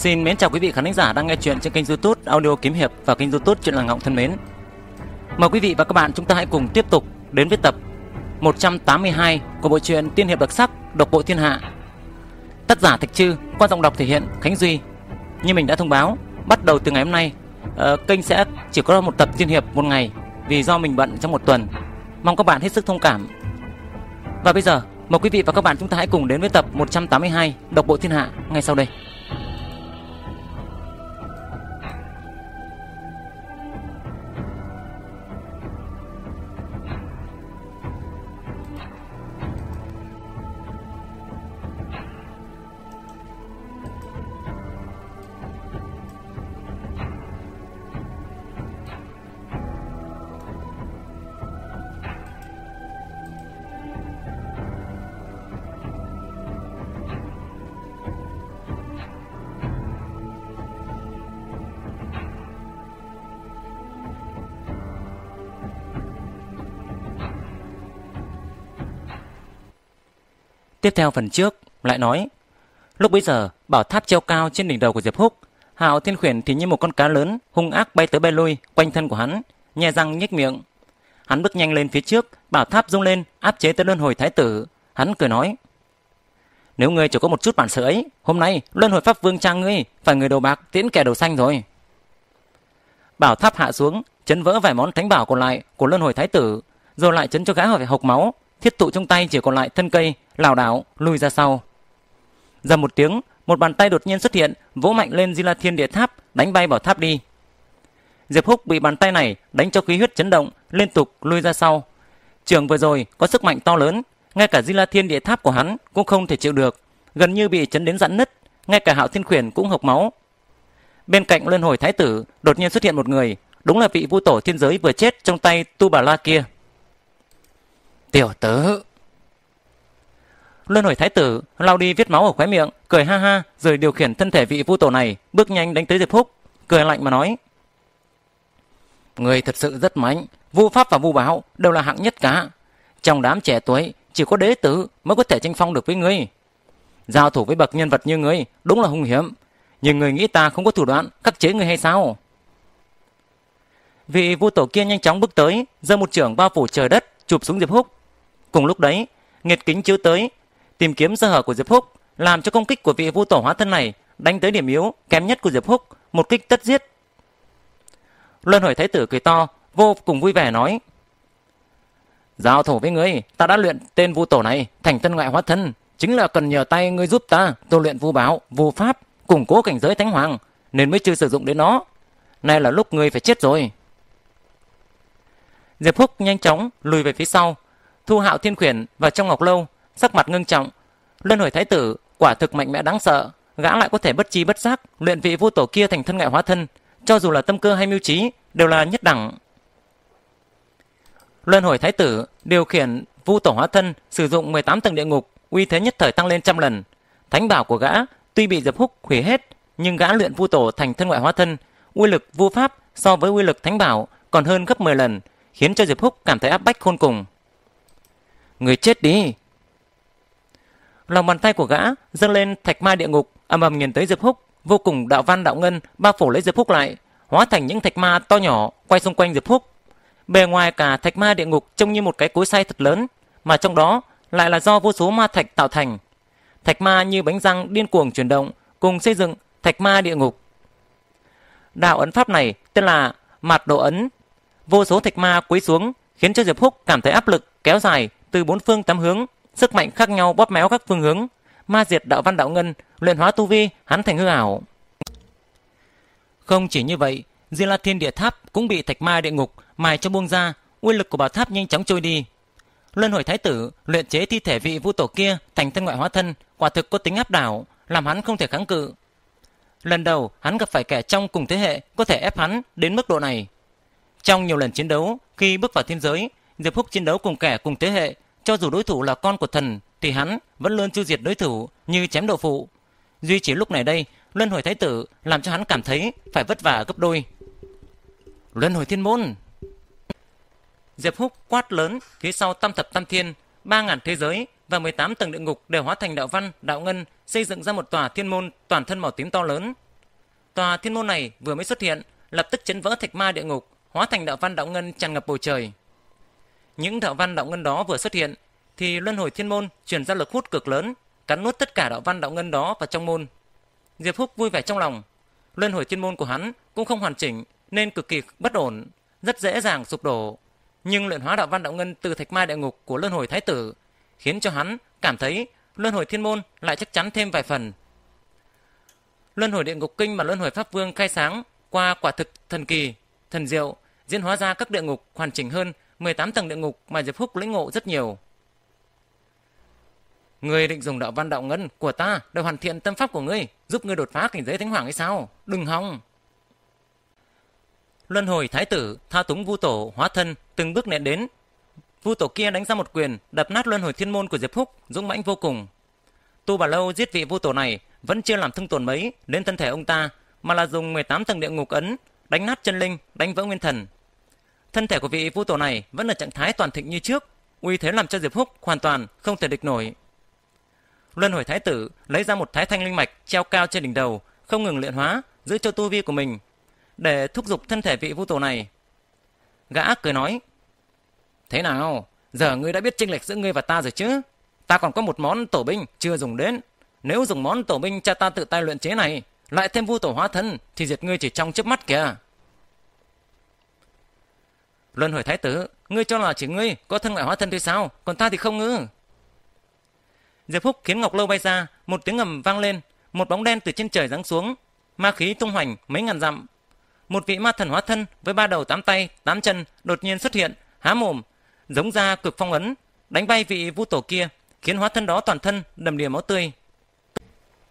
Xin mến chào quý vị khán thính giả đang nghe chuyện trên kênh YouTube Audio Kiếm Hiệp và kênh YouTube chuyện Làng Ngọng thân mến. Mời quý vị và các bạn chúng ta hãy cùng tiếp tục đến với tập 182 của bộ truyện Tiên hiệp đặc sắc Độc bộ thiên hạ. Tác giả Thạch Trư qua giọng đọc thể hiện Khánh Duy. Như mình đã thông báo, bắt đầu từ ngày hôm nay, ờ, kênh sẽ chỉ có một tập tiên hiệp một ngày vì do mình bận trong một tuần. Mong các bạn hết sức thông cảm. Và bây giờ, mời quý vị và các bạn chúng ta hãy cùng đến với tập 182 Độc bộ thiên hạ ngay sau đây. Tiếp theo phần trước, lại nói, lúc bấy giờ, bảo tháp treo cao trên đỉnh đầu của Diệp Húc, Hạo Thiên Khuyển thì như một con cá lớn hung ác bay tới bay lui quanh thân của hắn, nhe răng nhếch miệng. Hắn bước nhanh lên phía trước, bảo tháp rung lên áp chế tới luân hồi thái tử. Hắn cười nói: "Nếu ngươi chỉ có một chút bản sự ấy, hôm nay luân hồi pháp vương trang ngươi phải người đầu bạc tiễn kẻ đầu xanh rồi." Bảo tháp hạ xuống, chấn vỡ vài món thánh bảo còn lại của luân hồi thái tử, rồi lại chấn cho gã phải hộc máu, thiết tụ trong tay chỉ còn lại thân cây, lảo đảo, lùi ra sau. Ra một tiếng, một bàn tay đột nhiên xuất hiện, vỗ mạnh lên Di La Thiên Địa Tháp, đánh bay bảo tháp đi. Diệp Húc bị bàn tay này đánh cho khí huyết chấn động, liên tục lùi ra sau. Trường vừa rồi có sức mạnh to lớn, ngay cả Di La Thiên Địa Tháp của hắn cũng không thể chịu được, gần như bị chấn đến rạn nứt, ngay cả Hạo Thiên Quyền cũng hộc máu. Bên cạnh Luân Hồi Thái tử, đột nhiên xuất hiện một người, đúng là vị vu tổ thiên giới vừa chết trong tay Tu Bà La kia. Tiểu tứ. Luân hồi thái tử lao đi viết máu ở khóe miệng, cười ha ha rồi điều khiển thân thể vị vu tổ này bước nhanh đánh tới Diệp Phúc, cười lạnh mà nói. Người thật sự rất mạnh, vu pháp và vu báo đều là hạng nhất cả. Trong đám trẻ tuổi, chỉ có đế tử mới có thể tranh phong được với ngươi. Giao thủ với bậc nhân vật như ngươi đúng là hung hiểm. Nhưng người nghĩ ta không có thủ đoạn khắc chế ngươi hay sao? Vị vu tổ kia nhanh chóng bước tới, giơ một trưởng bao phủ trời đất, chụp xuống Diệp Húc, Cùng lúc đấy, nghiệt kính chiếu tới, tìm kiếm sơ hở của Diệp Húc, làm cho công kích của vị vũ tổ hóa thân này đánh tới điểm yếu kém nhất của Diệp Húc, một kích tất giết. Luân hồi thái tử cười to, vô cùng vui vẻ nói: "Giao thủ với ngươi, ta đã luyện tên vu tổ này thành thân ngoại hóa thân, chính là cần nhờ tay ngươi giúp ta tu luyện vu báo, vu pháp, củng cố cảnh giới thánh hoàng, nên mới chưa sử dụng đến nó. Nay là lúc ngươi phải chết rồi." Diệp Húc nhanh chóng lùi về phía sau, Thu Hạo Thiên Khuyển và trong Ngọc Lâu, sắc mặt ngưng trọng. Luân hồi thái tử quả thực mạnh mẽ đáng sợ, gã lại có thể bất chi bất giác luyện vị vô tổ kia thành thân ngại hóa thân, cho dù là tâm cơ hay mưu trí đều là nhất đẳng. Luân hồi thái tử điều khiển vu tổ hóa thân sử dụng 18 tầng địa ngục, uy thế nhất thời tăng lên trăm lần. Thánh bảo của gã tuy bị dập húc hủy hết, nhưng gã luyện vu tổ thành thân ngoại hóa thân, uy lực vu pháp so với uy lực thánh bảo còn hơn gấp 10 lần, khiến cho Diệp Húc cảm thấy áp bách khôn cùng. Người chết đi! Lòng bàn tay của gã dâng lên thạch ma địa ngục, âm ầm nhìn tới Diệp Húc, vô cùng đạo văn đạo ngân bao phủ lấy Diệp Húc lại, hóa thành những thạch ma to nhỏ quay xung quanh Diệp Húc. Bề ngoài cả thạch ma địa ngục trông như một cái cối xay thật lớn, mà trong đó lại là do vô số ma thạch tạo thành. Thạch ma như bánh răng điên cuồng chuyển động, cùng xây dựng thạch ma địa ngục. Đạo ấn pháp này tên là Mạt Độ Ấn. Vô số thạch ma quấy xuống khiến cho Diệp Húc cảm thấy áp lực kéo dài từ bốn phương tám hướng, sức mạnh khác nhau bóp méo các phương hướng, ma diệt đạo văn đạo ngân, luyện hóa tu vi, hắn thành hư ảo. Không chỉ như vậy, Diên La Thiên Địa Tháp cũng bị thạch ma địa ngục mài cho buông ra, uy lực của bảo tháp nhanh chóng trôi đi. Luân hồi thái tử luyện chế thi thể vị vu tổ kia thành thân ngoại hóa thân, quả thực có tính áp đảo, làm hắn không thể kháng cự. Lần đầu, hắn gặp phải kẻ trong cùng thế hệ có thể ép hắn đến mức độ này. Trong nhiều lần chiến đấu, khi bước vào thiên giới, Diệp Húc chiến đấu cùng kẻ cùng thế hệ, cho dù đối thủ là con của thần thì hắn vẫn luôn tiêu diệt đối thủ như chém đậu phụ. Duy chỉ lúc này đây, Luân Hồi Thái Tử làm cho hắn cảm thấy phải vất vả gấp đôi. Luân Hồi Thiên Môn Diệp Húc quát lớn phía sau tam thập tam thiên, ba ngàn thế giới và 18 tầng địa ngục đều hóa thành đạo văn, đạo ngân, xây dựng ra một tòa thiên môn toàn thân màu tím to lớn. Tòa thiên môn này vừa mới xuất hiện, lập tức chấn vỡ thạch ma địa ngục, hóa thành đạo văn đạo ngân tràn ngập bầu trời. Những đạo văn đạo ngân đó vừa xuất hiện thì luân hồi thiên môn truyền ra lực hút cực lớn, cắn nuốt tất cả đạo văn đạo ngân đó vào trong môn. Diệp Húc vui vẻ trong lòng, luân hồi thiên môn của hắn cũng không hoàn chỉnh nên cực kỳ bất ổn, rất dễ dàng sụp đổ. Nhưng luyện hóa đạo văn đạo ngân từ thạch mai đại ngục của luân hồi thái tử khiến cho hắn cảm thấy luân hồi thiên môn lại chắc chắn thêm vài phần. Luân hồi địa ngục kinh mà luân hồi pháp vương khai sáng qua quả thực thần kỳ, thần diệu diễn hóa ra các địa ngục hoàn chỉnh hơn 18 tầng địa ngục mà Diệp Phúc lĩnh ngộ rất nhiều. Ngươi định dùng đạo văn đạo ngân của ta để hoàn thiện tâm pháp của ngươi, giúp ngươi đột phá cảnh giới thánh hoàng hay sao? Đừng hòng! Luân hồi thái tử tha túng vu tổ hóa thân từng bước nện đến. Vu tổ kia đánh ra một quyền, đập nát luân hồi thiên môn của Diệp Phúc, dũng mãnh vô cùng. Tu bà lâu giết vị vu tổ này vẫn chưa làm thương tổn mấy đến thân thể ông ta, mà là dùng 18 tầng địa ngục ấn đánh nát chân linh, đánh vỡ nguyên thần, Thân thể của vị vũ tổ này vẫn ở trạng thái toàn thịnh như trước, uy thế làm cho Diệp Húc hoàn toàn không thể địch nổi. Luân hồi thái tử lấy ra một thái thanh linh mạch treo cao trên đỉnh đầu, không ngừng luyện hóa, giữ cho tu vi của mình để thúc giục thân thể vị vũ tổ này. Gã cười nói: "Thế nào, giờ ngươi đã biết chênh lệch giữa ngươi và ta rồi chứ? Ta còn có một món tổ binh chưa dùng đến, nếu dùng món tổ binh cha ta tự tay luyện chế này, lại thêm vu tổ hóa thân thì diệt ngươi chỉ trong chớp mắt kìa." Luân hồi thái tử, ngươi cho là chỉ ngươi có thân ngoại hóa thân thôi sao, còn ta thì không ngư. Diệp Phúc khiến Ngọc Lâu bay ra, một tiếng ngầm vang lên, một bóng đen từ trên trời giáng xuống, ma khí tung hoành mấy ngàn dặm. Một vị ma thần hóa thân với ba đầu tám tay, tám chân đột nhiên xuất hiện, há mồm, giống ra cực phong ấn, đánh bay vị vu tổ kia, khiến hóa thân đó toàn thân đầm đìa máu tươi.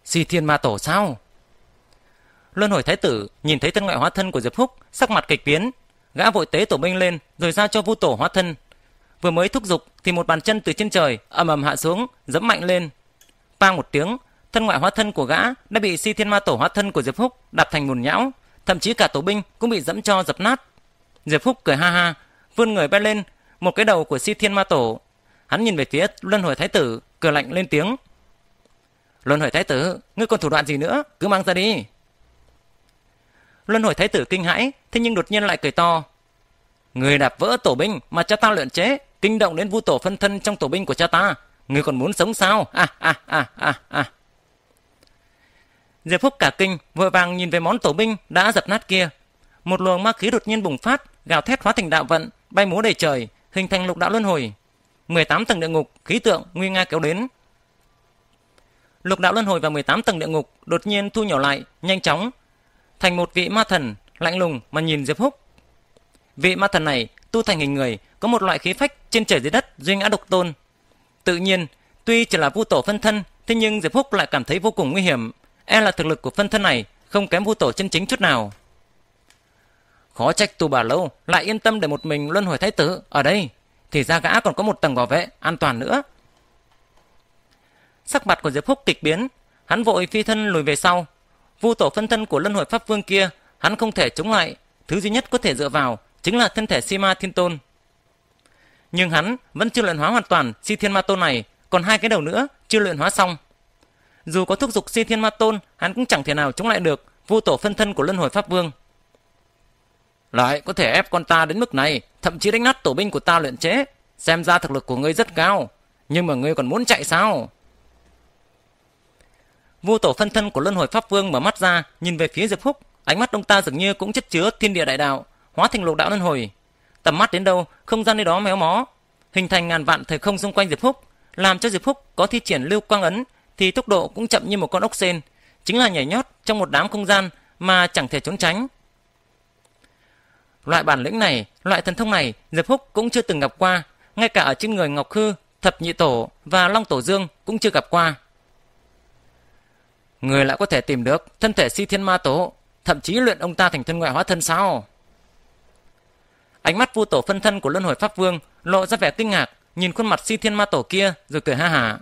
Xì thiên ma tổ sao? Luân hồi thái tử nhìn thấy thân ngoại hóa thân của Diệp Phúc, sắc mặt kịch biến, Gã vội tế tổ binh lên rồi giao cho vu tổ hóa thân. Vừa mới thúc giục thì một bàn chân từ trên trời ầm ầm hạ xuống, dẫm mạnh lên. Pang một tiếng, thân ngoại hóa thân của gã đã bị si thiên ma tổ hóa thân của Diệp Phúc đạp thành mùn nhão, thậm chí cả tổ binh cũng bị dẫm cho dập nát. Diệp Phúc cười ha ha, vươn người bay lên, một cái đầu của si thiên ma tổ. Hắn nhìn về phía luân hồi thái tử, cười lạnh lên tiếng. Luân hồi thái tử, ngươi còn thủ đoạn gì nữa, cứ mang ra đi. Luân hồi thái tử kinh hãi, thế nhưng đột nhiên lại cười to. Người đạp vỡ tổ binh mà cha ta luyện chế, kinh động đến vu tổ phân thân trong tổ binh của cha ta. Người còn muốn sống sao? À, à, à, à, à. Diệp Phúc cả kinh, vội vàng nhìn về món tổ binh đã dập nát kia. Một luồng ma khí đột nhiên bùng phát, gào thét hóa thành đạo vận, bay múa đầy trời, hình thành lục đạo luân hồi. 18 tầng địa ngục, khí tượng nguy nga kéo đến. Lục đạo luân hồi và 18 tầng địa ngục đột nhiên thu nhỏ lại, nhanh chóng, thành một vị ma thần lạnh lùng mà nhìn Diệp Húc. Vị ma thần này tu thành hình người, có một loại khí phách trên trời dưới đất duy ngã độc tôn. Tự nhiên, tuy chỉ là vu tổ phân thân, thế nhưng Diệp Húc lại cảm thấy vô cùng nguy hiểm, e là thực lực của phân thân này không kém vu tổ chân chính chút nào. Khó trách tu bà lâu lại yên tâm để một mình luân hồi thái tử ở đây, thì ra gã còn có một tầng bảo vệ an toàn nữa. Sắc mặt của Diệp Húc kịch biến, hắn vội phi thân lùi về sau. Vu tổ phân thân của luân hồi pháp vương kia hắn không thể chống lại, thứ duy nhất có thể dựa vào chính là thân thể Sima Thiên Tôn. Nhưng hắn vẫn chưa luyện hóa hoàn toàn Si Thiên Ma Tôn này, còn hai cái đầu nữa chưa luyện hóa xong. Dù có thúc giục Si Thiên Ma Tôn, hắn cũng chẳng thể nào chống lại được vô tổ phân thân của Luân Hồi Pháp Vương. Lại có thể ép con ta đến mức này, thậm chí đánh nát tổ binh của ta luyện chế, xem ra thực lực của ngươi rất cao, nhưng mà ngươi còn muốn chạy sao? Vô tổ phân thân của Luân Hồi Pháp Vương mở mắt ra, nhìn về phía Diệp húc Ánh mắt ông ta dường như cũng chất chứa thiên địa đại đạo, hóa thành lục đạo luân hồi. Tầm mắt đến đâu, không gian nơi đó méo mó, hình thành ngàn vạn thời không xung quanh Diệp Phúc, làm cho Diệp Phúc có thi triển lưu quang ấn thì tốc độ cũng chậm như một con ốc sên, chính là nhảy nhót trong một đám không gian mà chẳng thể trốn tránh. Loại bản lĩnh này, loại thần thông này, Diệp Phúc cũng chưa từng gặp qua, ngay cả ở trên người Ngọc Khư, Thập Nhị Tổ và Long Tổ Dương cũng chưa gặp qua. Người lại có thể tìm được thân thể si thiên ma tổ thậm chí luyện ông ta thành thân ngoại hóa thân sao? Ánh mắt vu tổ phân thân của Luân Hồi Pháp Vương lộ ra vẻ kinh ngạc, nhìn khuôn mặt si thiên ma tổ kia rồi cười ha hả.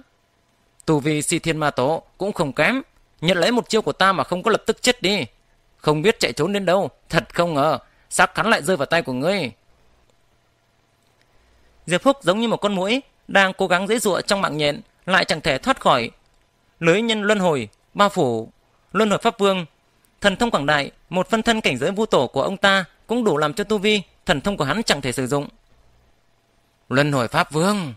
Tù vì si thiên ma tổ cũng không kém, nhận lấy một chiêu của ta mà không có lập tức chết đi. Không biết chạy trốn đến đâu, thật không ngờ, xác hắn lại rơi vào tay của ngươi. Diệp Phúc giống như một con mũi, đang cố gắng dễ dụa trong mạng nhện, lại chẳng thể thoát khỏi. Lưới nhân luân hồi, ba phủ, luân hồi pháp vương Thần thông quảng đại, một phân thân cảnh giới vu tổ của ông ta cũng đủ làm cho tu vi, thần thông của hắn chẳng thể sử dụng. Luân hồi Pháp Vương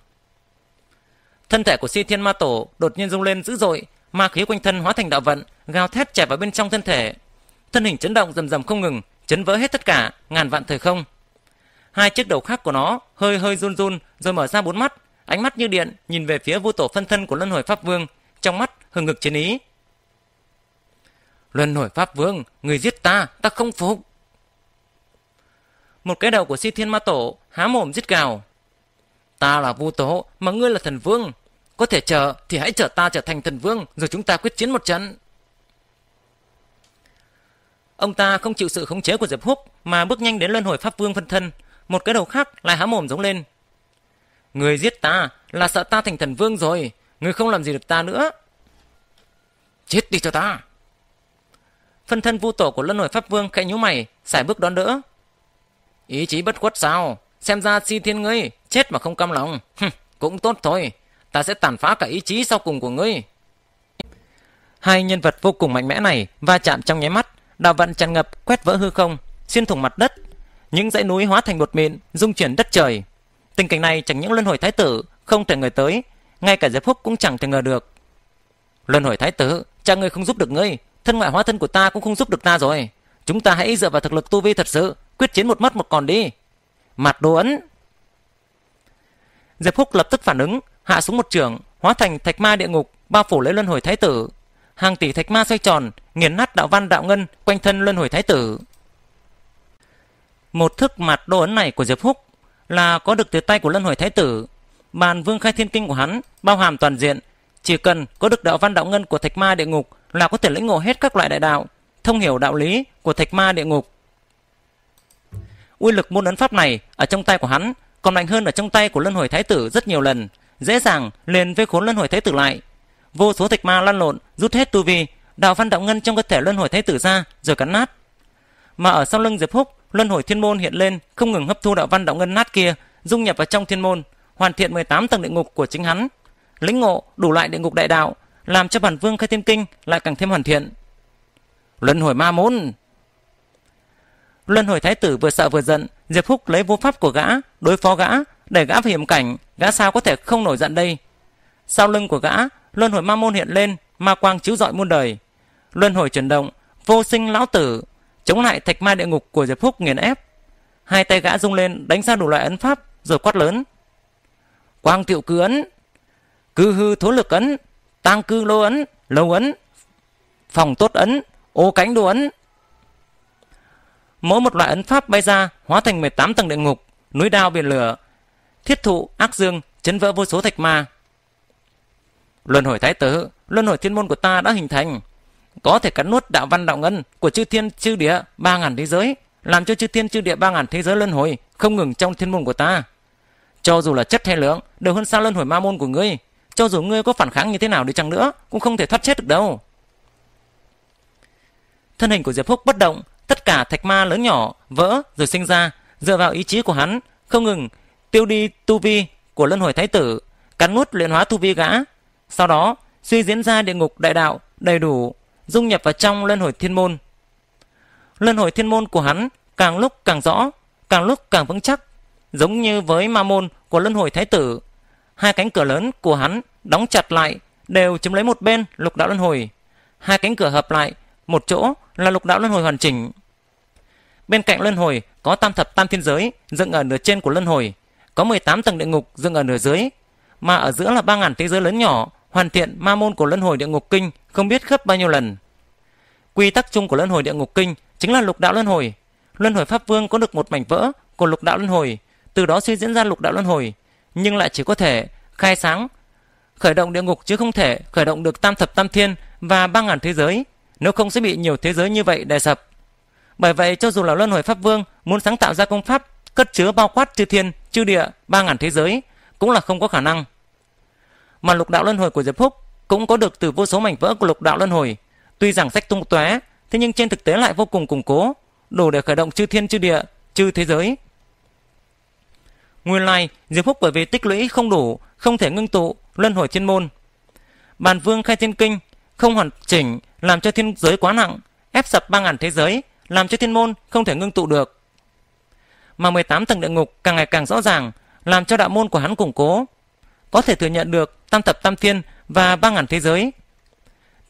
Thân thể của si thiên ma tổ đột nhiên rung lên dữ dội, ma khí quanh thân hóa thành đạo vận, gào thét chảy vào bên trong thân thể. Thân hình chấn động rầm rầm không ngừng, chấn vỡ hết tất cả, ngàn vạn thời không. Hai chiếc đầu khác của nó hơi hơi run run rồi mở ra bốn mắt, ánh mắt như điện nhìn về phía vô tổ phân thân của luân hồi Pháp Vương, trong mắt hừng ngực chiến ý, Luân hồi Pháp Vương, người giết ta, ta không phục. Một cái đầu của si thiên ma tổ, há mồm giết gào. Ta là vu tổ mà ngươi là thần vương. Có thể chờ thì hãy chờ ta trở thành thần vương, rồi chúng ta quyết chiến một trận. Ông ta không chịu sự khống chế của Diệp Húc mà bước nhanh đến luân hồi Pháp Vương phân thân. Một cái đầu khác lại há mồm giống lên. Người giết ta là sợ ta thành thần vương rồi. Người không làm gì được ta nữa. Chết đi cho ta phân thân vu tổ của lân hồi pháp vương khẽ nhíu mày sải bước đón đỡ ý chí bất khuất sao xem ra si thiên ngươi chết mà không cam lòng cũng tốt thôi ta sẽ tàn phá cả ý chí sau cùng của ngươi hai nhân vật vô cùng mạnh mẽ này va chạm trong nháy mắt đào vận tràn ngập quét vỡ hư không xuyên thủng mặt đất những dãy núi hóa thành bột mịn dung chuyển đất trời tình cảnh này chẳng những luân hồi thái tử không thể ngờ tới ngay cả giải phúc cũng chẳng thể ngờ được luân hồi thái tử cha ngươi không giúp được ngươi thân ngoại hóa thân của ta cũng không giúp được ta rồi. Chúng ta hãy dựa vào thực lực tu vi thật sự, quyết chiến một mất một còn đi. Mặt đồ ấn. Diệp Húc lập tức phản ứng, hạ xuống một trường, hóa thành thạch ma địa ngục, bao phủ lấy luân hồi thái tử. Hàng tỷ thạch ma xoay tròn, nghiền nát đạo văn đạo ngân quanh thân luân hồi thái tử. Một thức mặt đồ ấn này của Diệp Húc là có được từ tay của luân hồi thái tử. Bàn vương khai thiên kinh của hắn bao hàm toàn diện, chỉ cần có được đạo văn đạo ngân của thạch ma địa ngục là có thể lĩnh ngộ hết các loại đại đạo, thông hiểu đạo lý của thạch ma địa ngục. Uy lực môn ấn pháp này ở trong tay của hắn còn mạnh hơn ở trong tay của luân hồi thái tử rất nhiều lần, dễ dàng liền vây khốn luân hồi thái tử lại. Vô số thạch ma lăn lộn, rút hết tu vi, đào văn đạo ngân trong cơ thể luân hồi thái tử ra rồi cắn nát. Mà ở sau lưng Diệp Húc, luân hồi thiên môn hiện lên, không ngừng hấp thu đạo văn đạo ngân nát kia, dung nhập vào trong thiên môn, hoàn thiện 18 tầng địa ngục của chính hắn, lĩnh ngộ đủ loại địa ngục đại đạo, làm cho bản vương khai thiên kinh lại càng thêm hoàn thiện. Luân hồi ma môn Luân hồi thái tử vừa sợ vừa giận, Diệp Phúc lấy vô pháp của gã, đối phó gã, để gã phải hiểm cảnh, gã sao có thể không nổi giận đây. Sau lưng của gã, luân hồi ma môn hiện lên, ma quang chiếu rọi muôn đời. Luân hồi chuyển động, vô sinh lão tử, chống lại thạch ma địa ngục của Diệp Phúc nghiền ép. Hai tay gã rung lên đánh ra đủ loại ấn pháp, rồi quát lớn. Quang tiệu cứ ấn, cư hư thố lực ấn, tăng cư lô ấn lâu ấn phòng tốt ấn ô cánh đồ ấn mỗi một loại ấn pháp bay ra hóa thành 18 tầng địa ngục núi đao biển lửa thiết thụ ác dương chấn vỡ vô số thạch ma luân hồi thái tử luân hồi thiên môn của ta đã hình thành có thể cắn nuốt đạo văn đạo ngân của chư thiên chư địa ba ngàn thế giới làm cho chư thiên chư địa ba ngàn thế giới luân hồi không ngừng trong thiên môn của ta cho dù là chất hay lượng đều hơn xa luân hồi ma môn của ngươi cho dù ngươi có phản kháng như thế nào đi chăng nữa, cũng không thể thoát chết được đâu. Thân hình của Diệp Húc bất động, tất cả thạch ma lớn nhỏ, vỡ rồi sinh ra, dựa vào ý chí của hắn, không ngừng, tiêu đi tu vi của luân hồi thái tử, cắn nuốt luyện hóa tu vi gã. Sau đó, suy diễn ra địa ngục đại đạo đầy đủ, dung nhập vào trong luân hồi thiên môn. Luân hồi thiên môn của hắn càng lúc càng rõ, càng lúc càng vững chắc, giống như với ma môn của luân hồi thái tử Hai cánh cửa lớn của hắn đóng chặt lại, đều chiếm lấy một bên lục đạo luân hồi. Hai cánh cửa hợp lại, một chỗ là lục đạo luân hồi hoàn chỉnh. Bên cạnh luân hồi có tam thập tam thiên giới dựng ở nửa trên của luân hồi, có 18 tầng địa ngục dựng ở nửa dưới, mà ở giữa là 3000 thế giới lớn nhỏ, hoàn thiện ma môn của luân hồi địa ngục kinh không biết gấp bao nhiêu lần. Quy tắc chung của luân hồi địa ngục kinh chính là lục đạo luân hồi. Luân hồi pháp vương có được một mảnh vỡ của lục đạo luân hồi, từ đó suy diễn ra lục đạo luân hồi, nhưng lại chỉ có thể khai sáng khởi động địa ngục chứ không thể khởi động được tam thập tam thiên và ba ngàn thế giới, nếu không sẽ bị nhiều thế giới như vậy đè sập. Bởi vậy cho dù là Luân Hồi Pháp Vương muốn sáng tạo ra công pháp cất chứa bao quát chư thiên, chư địa, ba ngàn thế giới cũng là không có khả năng. Mà lục đạo luân hồi của Diệp Phúc cũng có được từ vô số mảnh vỡ của lục đạo luân hồi, tuy rằng sách tung tóe, thế nhưng trên thực tế lại vô cùng củng cố, đủ để khởi động chư thiên chư địa, chư thế giới. Nguyên lai, Diệp Phúc bởi vì tích lũy không đủ, không thể ngưng tụ, luân hồi chuyên môn. Bàn Vương khai thiên kinh, không hoàn chỉnh, làm cho thiên giới quá nặng, ép sập ba ngàn thế giới, làm cho thiên môn không thể ngưng tụ được. Mà 18 tầng địa ngục càng ngày càng rõ ràng, làm cho đạo môn của hắn củng cố. Có thể thừa nhận được tam tập tam thiên và ba ngàn thế giới.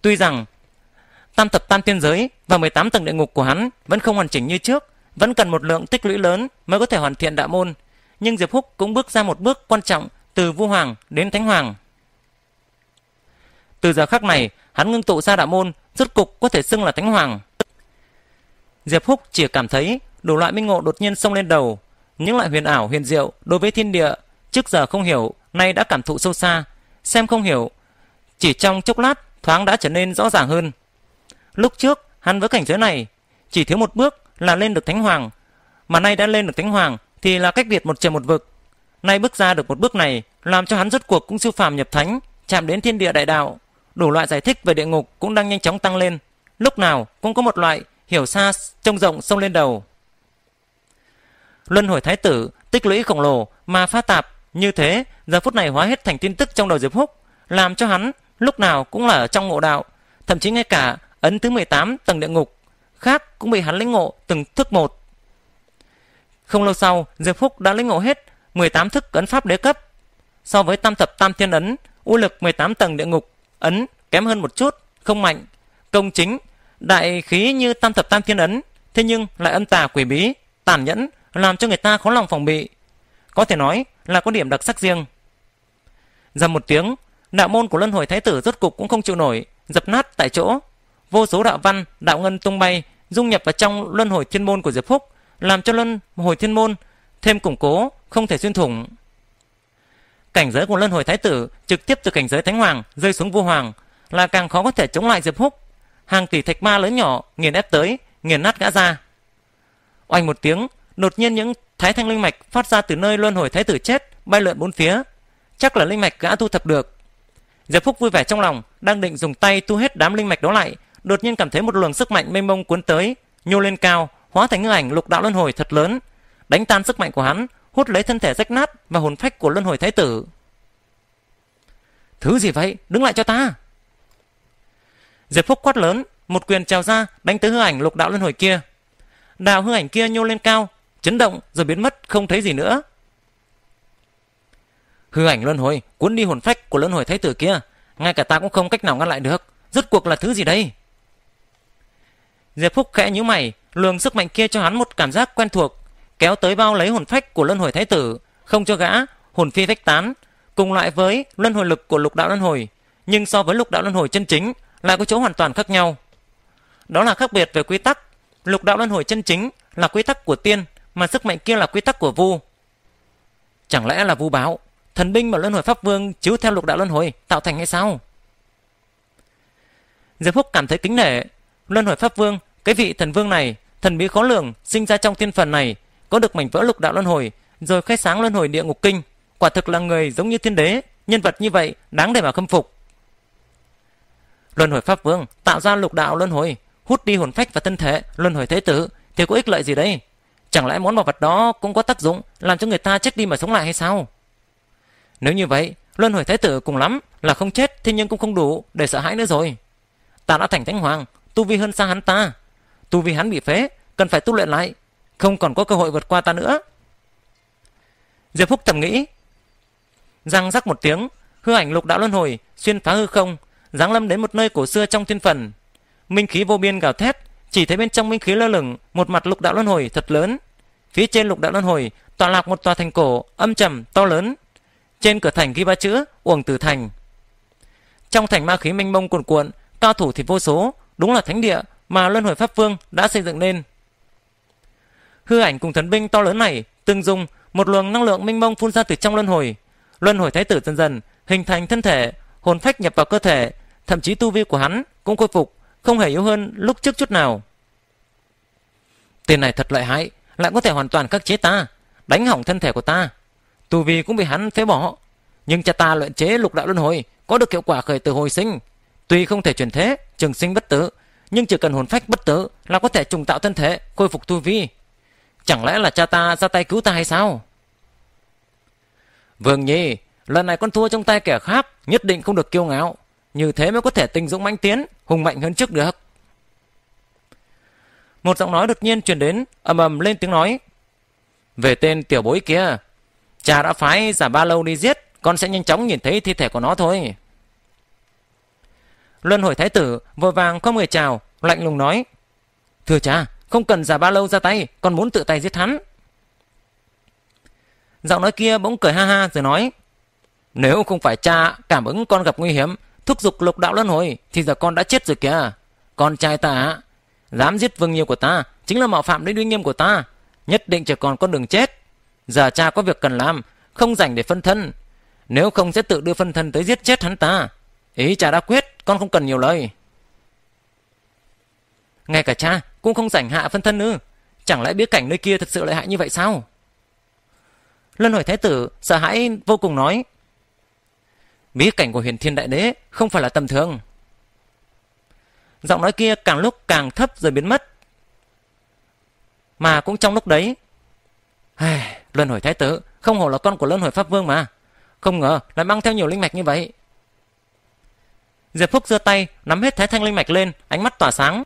Tuy rằng, tam tập tam thiên giới và 18 tầng địa ngục của hắn vẫn không hoàn chỉnh như trước, vẫn cần một lượng tích lũy lớn mới có thể hoàn thiện đạo môn nhưng Diệp Húc cũng bước ra một bước quan trọng từ Vu Hoàng đến Thánh Hoàng. Từ giờ khắc này, hắn ngưng tụ ra đạo môn, rốt cục có thể xưng là Thánh Hoàng. Diệp Húc chỉ cảm thấy đủ loại minh ngộ đột nhiên xông lên đầu, những loại huyền ảo huyền diệu đối với thiên địa, trước giờ không hiểu, nay đã cảm thụ sâu xa, xem không hiểu, chỉ trong chốc lát thoáng đã trở nên rõ ràng hơn. Lúc trước, hắn với cảnh giới này, chỉ thiếu một bước là lên được Thánh Hoàng, mà nay đã lên được Thánh Hoàng thì là cách biệt một trời một vực. Nay bước ra được một bước này, làm cho hắn rốt cuộc cũng siêu phàm nhập thánh, chạm đến thiên địa đại đạo. Đủ loại giải thích về địa ngục cũng đang nhanh chóng tăng lên. Lúc nào cũng có một loại hiểu xa trông rộng sông lên đầu. Luân hồi thái tử tích lũy khổng lồ mà pha tạp như thế, giờ phút này hóa hết thành tin tức trong đầu Diệp Húc, làm cho hắn lúc nào cũng là ở trong ngộ đạo, thậm chí ngay cả ấn thứ 18 tầng địa ngục khác cũng bị hắn lĩnh ngộ từng thức một. Không lâu sau, Diệp Phúc đã lĩnh ngộ hết 18 thức ấn pháp đế cấp. So với tam thập tam thiên ấn, u lực 18 tầng địa ngục, ấn kém hơn một chút, không mạnh. Công chính, đại khí như tam thập tam thiên ấn, thế nhưng lại âm tà quỷ bí, tàn nhẫn, làm cho người ta khó lòng phòng bị. Có thể nói là có điểm đặc sắc riêng. Dầm một tiếng, đạo môn của luân hồi thái tử rốt cục cũng không chịu nổi, dập nát tại chỗ. Vô số đạo văn, đạo ngân tung bay, dung nhập vào trong luân hồi thiên môn của Diệp Phúc, làm cho luân hồi thiên môn thêm củng cố không thể xuyên thủng cảnh giới của luân hồi thái tử trực tiếp từ cảnh giới thánh hoàng rơi xuống vua hoàng là càng khó có thể chống lại diệp húc hàng tỷ thạch ma lớn nhỏ nghiền ép tới nghiền nát gã ra oanh một tiếng đột nhiên những thái thanh linh mạch phát ra từ nơi luân hồi thái tử chết bay lượn bốn phía chắc là linh mạch gã thu thập được diệp phúc vui vẻ trong lòng đang định dùng tay thu hết đám linh mạch đó lại đột nhiên cảm thấy một luồng sức mạnh mênh mông cuốn tới nhô lên cao hóa thành ngư ảnh lục đạo luân hồi thật lớn, đánh tan sức mạnh của hắn, hút lấy thân thể rách nát và hồn phách của luân hồi thái tử. Thứ gì vậy? Đứng lại cho ta! Diệp Phúc quát lớn, một quyền trèo ra đánh tới hư ảnh lục đạo luân hồi kia. Đạo hư ảnh kia nhô lên cao, chấn động rồi biến mất không thấy gì nữa. Hư ảnh luân hồi cuốn đi hồn phách của luân hồi thái tử kia, ngay cả ta cũng không cách nào ngăn lại được. Rốt cuộc là thứ gì đây? Diệp Phúc khẽ nhíu mày, luồng sức mạnh kia cho hắn một cảm giác quen thuộc, kéo tới bao lấy hồn phách của Luân Hồi Thái tử, không cho gã hồn phi phách tán, cùng loại với luân hồi lực của Lục Đạo Luân Hồi, nhưng so với Lục Đạo Luân Hồi chân chính lại có chỗ hoàn toàn khác nhau. Đó là khác biệt về quy tắc, Lục Đạo Luân Hồi chân chính là quy tắc của tiên, mà sức mạnh kia là quy tắc của Vu. Chẳng lẽ là Vu báo, thần binh mà Luân Hồi Pháp Vương chiếu theo Lục Đạo Luân Hồi tạo thành hay sao? Diệp Phúc cảm thấy kính nể, Luân Hồi Pháp Vương cái vị thần vương này, thần bí khó lường, sinh ra trong thiên phần này, có được mảnh vỡ lục đạo luân hồi, rồi khai sáng luân hồi địa ngục kinh, quả thực là người giống như thiên đế, nhân vật như vậy đáng để mà khâm phục. Luân hồi pháp vương tạo ra lục đạo luân hồi, hút đi hồn phách và thân thể, luân hồi thế tử, thì có ích lợi gì đây Chẳng lẽ món bảo vật đó cũng có tác dụng làm cho người ta chết đi mà sống lại hay sao? Nếu như vậy, luân hồi thái tử cùng lắm là không chết thế nhưng cũng không đủ để sợ hãi nữa rồi. Ta đã thành thánh hoàng, tu vi hơn xa hắn ta tu vi hắn bị phế cần phải tu luyện lại không còn có cơ hội vượt qua ta nữa diệp phúc thầm nghĩ răng rắc một tiếng hư ảnh lục đạo luân hồi xuyên phá hư không giáng lâm đến một nơi cổ xưa trong thiên phần minh khí vô biên gào thét chỉ thấy bên trong minh khí lơ lửng một mặt lục đạo luân hồi thật lớn phía trên lục đạo luân hồi tọa lạc một tòa thành cổ âm trầm to lớn trên cửa thành ghi ba chữ uổng tử thành trong thành ma khí mênh mông cuồn cuộn cao thủ thì vô số đúng là thánh địa mà Luân Hồi Pháp Vương đã xây dựng nên. Hư ảnh cùng thần binh to lớn này từng dùng một luồng năng lượng minh mông phun ra từ trong luân hồi. Luân hồi thái tử dần dần hình thành thân thể, hồn phách nhập vào cơ thể, thậm chí tu vi của hắn cũng khôi phục, không hề yếu hơn lúc trước chút nào. Tên này thật lợi hại, lại có thể hoàn toàn khắc chế ta, đánh hỏng thân thể của ta. Tu vi cũng bị hắn phế bỏ, nhưng cha ta luyện chế lục đạo luân hồi có được hiệu quả khởi từ hồi sinh, tuy không thể chuyển thế, trường sinh bất tử, nhưng chỉ cần hồn phách bất tử là có thể trùng tạo thân thể, khôi phục tu vi. Chẳng lẽ là cha ta ra tay cứu ta hay sao? Vương Nhi, lần này con thua trong tay kẻ khác, nhất định không được kiêu ngạo. Như thế mới có thể tình dũng mãnh tiến, hùng mạnh hơn trước được. Một giọng nói đột nhiên truyền đến, ầm ầm lên tiếng nói. Về tên tiểu bối kia, cha đã phái giả ba lâu đi giết, con sẽ nhanh chóng nhìn thấy thi thể của nó thôi. Luân hồi thái tử vội vàng không người chào, lạnh lùng nói. Thưa cha, không cần giả ba lâu ra tay, còn muốn tự tay giết hắn. Giọng nói kia bỗng cười ha ha rồi nói. Nếu không phải cha cảm ứng con gặp nguy hiểm, thúc giục lục đạo luân hồi, thì giờ con đã chết rồi kìa. Con trai ta, dám giết vương nhiều của ta, chính là mạo phạm đến uy nghiêm của ta. Nhất định chỉ còn con đường chết. Giờ cha có việc cần làm, không rảnh để phân thân. Nếu không sẽ tự đưa phân thân tới giết chết hắn ta. Ý cha đã quyết, con không cần nhiều lời. Ngay cả cha cũng không rảnh hạ phân thân ư. Chẳng lẽ biết cảnh nơi kia thật sự lợi hại như vậy sao? Lân hồi thái tử, sợ hãi vô cùng nói. Bí cảnh của huyền thiên đại đế không phải là tầm thường. Giọng nói kia càng lúc càng thấp rồi biến mất. Mà cũng trong lúc đấy... Luân hồi thái tử, không hổ là con của luân hồi pháp vương mà. Không ngờ lại mang theo nhiều linh mạch như vậy. Diệp Phúc giơ tay, nắm hết thái thanh linh mạch lên, ánh mắt tỏa sáng.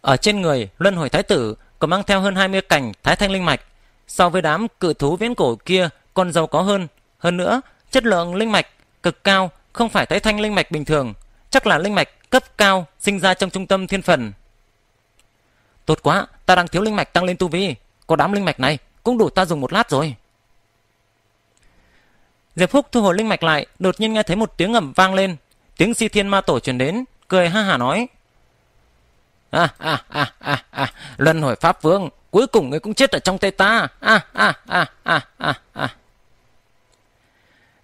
Ở trên người, luân hồi thái tử còn mang theo hơn 20 cành thái thanh linh mạch. So với đám cự thú viễn cổ kia, còn giàu có hơn. Hơn nữa, chất lượng linh mạch cực cao, không phải thái thanh linh mạch bình thường, chắc là linh mạch cấp cao sinh ra trong trung tâm thiên phần. Tốt quá, ta đang thiếu linh mạch tăng lên tu vi, có đám linh mạch này cũng đủ ta dùng một lát rồi. Diệp Phúc thu hồi linh mạch lại, đột nhiên nghe thấy một tiếng ầm vang lên, Tiếng si thiên ma tổ truyền đến, cười ha hà nói. À, à, à, à, à, luân hồi pháp vương, cuối cùng ngươi cũng chết ở trong tay ta. À, à, à, à, à, à.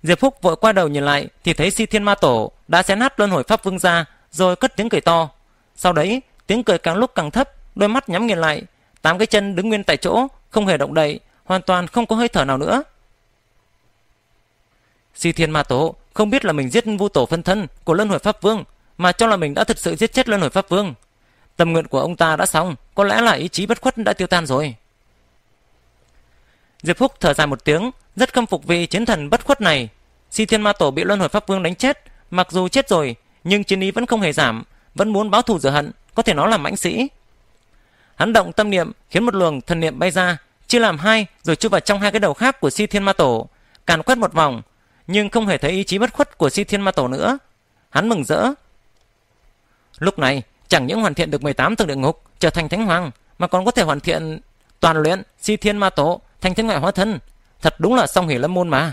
Diệp Phúc vội qua đầu nhìn lại thì thấy si thiên ma tổ đã xé nát luân hồi pháp vương ra rồi cất tiếng cười to. Sau đấy, tiếng cười càng lúc càng thấp, đôi mắt nhắm nghiền lại, tám cái chân đứng nguyên tại chỗ, không hề động đậy, hoàn toàn không có hơi thở nào nữa. Si thiên ma tổ không biết là mình giết vu tổ phân thân của Luân Hồi Pháp Vương, mà cho là mình đã thực sự giết chết Luân Hồi Pháp Vương. Tâm nguyện của ông ta đã xong, có lẽ là ý chí bất khuất đã tiêu tan rồi. Diệp Phúc thở dài một tiếng, rất khâm phục vì chiến thần bất khuất này. Si Thiên Ma Tổ bị Luân Hồi Pháp Vương đánh chết, mặc dù chết rồi, nhưng chiến ý vẫn không hề giảm, vẫn muốn báo thù rửa hận, có thể nói là mãnh sĩ. Hắn động tâm niệm khiến một luồng thần niệm bay ra, chia làm hai rồi chui vào trong hai cái đầu khác của Si Thiên Ma Tổ, càn quét một vòng, nhưng không hề thấy ý chí bất khuất của si thiên ma tổ nữa hắn mừng rỡ lúc này chẳng những hoàn thiện được 18 tầng địa ngục trở thành thánh hoàng mà còn có thể hoàn thiện toàn luyện si thiên ma tổ thành thiên ngoại hóa thân thật đúng là song hỷ lâm môn mà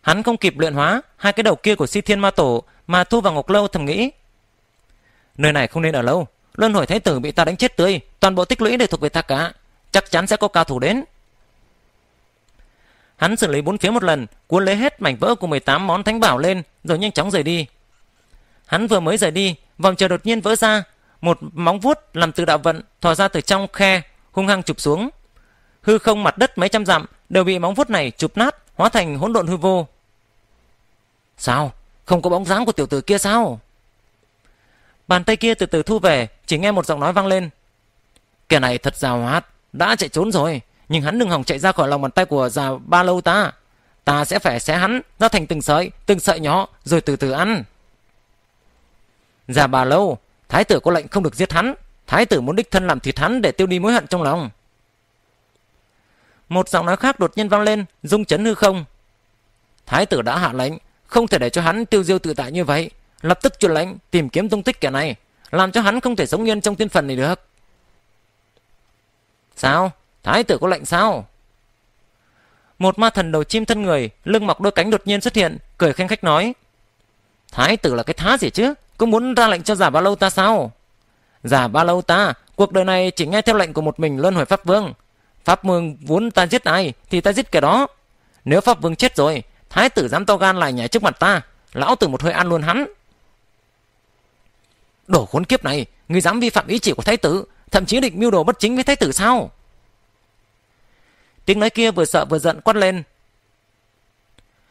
hắn không kịp luyện hóa hai cái đầu kia của si thiên ma tổ mà thu vào ngọc lâu thầm nghĩ nơi này không nên ở lâu luân hồi thái tử bị ta đánh chết tươi toàn bộ tích lũy đều thuộc về ta cả chắc chắn sẽ có cao thủ đến Hắn xử lý bốn phía một lần, cuốn lấy hết mảnh vỡ của 18 món thánh bảo lên rồi nhanh chóng rời đi. Hắn vừa mới rời đi, vòng trời đột nhiên vỡ ra, một móng vuốt làm từ đạo vận thò ra từ trong khe, hung hăng chụp xuống. Hư không mặt đất mấy trăm dặm đều bị móng vuốt này chụp nát, hóa thành hỗn độn hư vô. Sao? Không có bóng dáng của tiểu tử kia sao? Bàn tay kia từ từ thu về, chỉ nghe một giọng nói vang lên. Kẻ này thật rào hoạt, đã chạy trốn rồi nhưng hắn đừng hỏng chạy ra khỏi lòng bàn tay của già ba lâu ta ta sẽ phải xé hắn ra thành từng sợi từng sợi nhỏ rồi từ từ ăn già bà lâu thái tử có lệnh không được giết hắn thái tử muốn đích thân làm thịt hắn để tiêu đi mối hận trong lòng một giọng nói khác đột nhiên vang lên rung chấn hư không thái tử đã hạ lệnh không thể để cho hắn tiêu diêu tự tại như vậy lập tức truyền lệnh tìm kiếm tung tích kẻ này làm cho hắn không thể sống yên trong thiên phần này được sao Thái tử có lệnh sao? Một ma thần đầu chim thân người, lưng mọc đôi cánh đột nhiên xuất hiện, cười khen khách nói. Thái tử là cái thá gì chứ? Cũng muốn ra lệnh cho giả ba lâu ta sao? Giả ba lâu ta, cuộc đời này chỉ nghe theo lệnh của một mình luân hồi pháp vương. Pháp vương muốn ta giết ai thì ta giết kẻ đó. Nếu pháp vương chết rồi, thái tử dám to gan lại nhảy trước mặt ta, lão tử một hơi ăn luôn hắn. Đổ khốn kiếp này, ngươi dám vi phạm ý chỉ của thái tử, thậm chí định mưu đồ bất chính với thái tử sao? Tiếng nói kia vừa sợ vừa giận quát lên.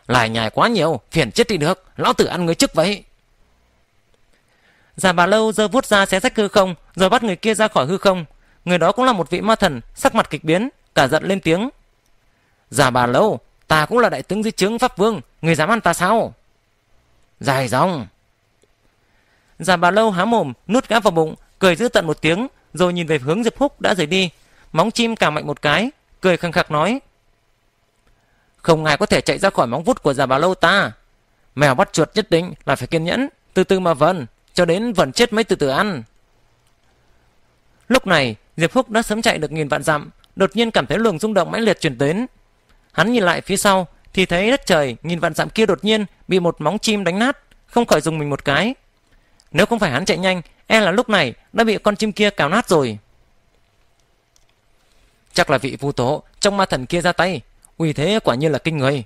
Lại nhài quá nhiều, phiền chết đi được, lão tử ăn người trước vậy. Già bà lâu giơ vuốt ra xé rách hư không, rồi bắt người kia ra khỏi hư không. Người đó cũng là một vị ma thần, sắc mặt kịch biến, cả giận lên tiếng. Già bà lâu, ta cũng là đại tướng dưới trướng Pháp Vương, người dám ăn ta sao? Dài dòng. Già bà lâu há mồm, nuốt gã vào bụng, cười dữ tận một tiếng, rồi nhìn về hướng Diệp Húc đã rời đi. Móng chim càng mạnh một cái, cười khăng khắc nói. Không ai có thể chạy ra khỏi móng vuốt của già bà lâu ta. Mèo bắt chuột nhất định là phải kiên nhẫn, từ từ mà vần, cho đến vần chết mới từ từ ăn. Lúc này, Diệp Phúc đã sớm chạy được nghìn vạn dặm, đột nhiên cảm thấy luồng rung động mãnh liệt chuyển đến. Hắn nhìn lại phía sau thì thấy đất trời nghìn vạn dặm kia đột nhiên bị một móng chim đánh nát, không khỏi dùng mình một cái. Nếu không phải hắn chạy nhanh, e là lúc này đã bị con chim kia cào nát rồi. Chắc là vị vu tố trong ma thần kia ra tay, uy thế quả nhiên là kinh người.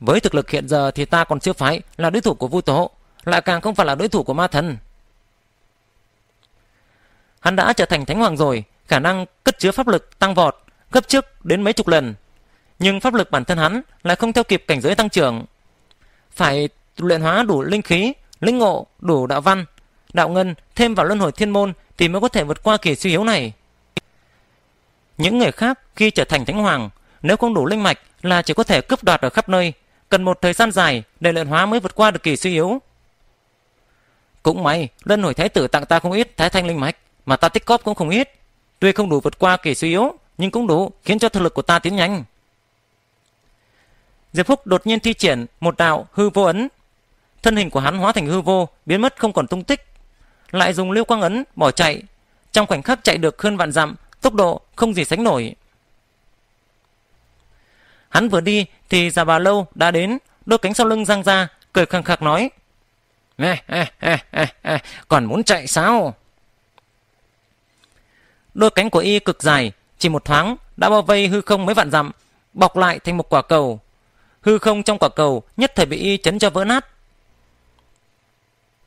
Với thực lực hiện giờ thì ta còn chưa phải là đối thủ của vu tố, lại càng không phải là đối thủ của ma thần. Hắn đã trở thành thánh hoàng rồi, khả năng cất chứa pháp lực tăng vọt gấp trước đến mấy chục lần. Nhưng pháp lực bản thân hắn lại không theo kịp cảnh giới tăng trưởng. Phải luyện hóa đủ linh khí, linh ngộ, đủ đạo văn, đạo ngân thêm vào luân hồi thiên môn thì mới có thể vượt qua kỳ suy yếu này. Những người khác khi trở thành thánh hoàng, nếu không đủ linh mạch là chỉ có thể cướp đoạt ở khắp nơi, cần một thời gian dài để luyện hóa mới vượt qua được kỳ suy yếu. Cũng may, lân hồi thái tử tặng ta không ít thái thanh linh mạch, mà ta tích cóp cũng không ít. Tuy không đủ vượt qua kỳ suy yếu, nhưng cũng đủ khiến cho thực lực của ta tiến nhanh. Diệp Phúc đột nhiên thi triển một đạo hư vô ấn. Thân hình của hắn hóa thành hư vô, biến mất không còn tung tích. Lại dùng lưu quang ấn bỏ chạy, trong khoảnh khắc chạy được hơn vạn dặm tốc độ không gì sánh nổi. Hắn vừa đi thì già bà lâu đã đến, đôi cánh sau lưng răng ra, cười khăng khạc nói. Ê, ê, ê, ê, còn muốn chạy sao? Đôi cánh của y cực dài, chỉ một thoáng đã bao vây hư không mấy vạn dặm, bọc lại thành một quả cầu. Hư không trong quả cầu nhất thời bị y chấn cho vỡ nát.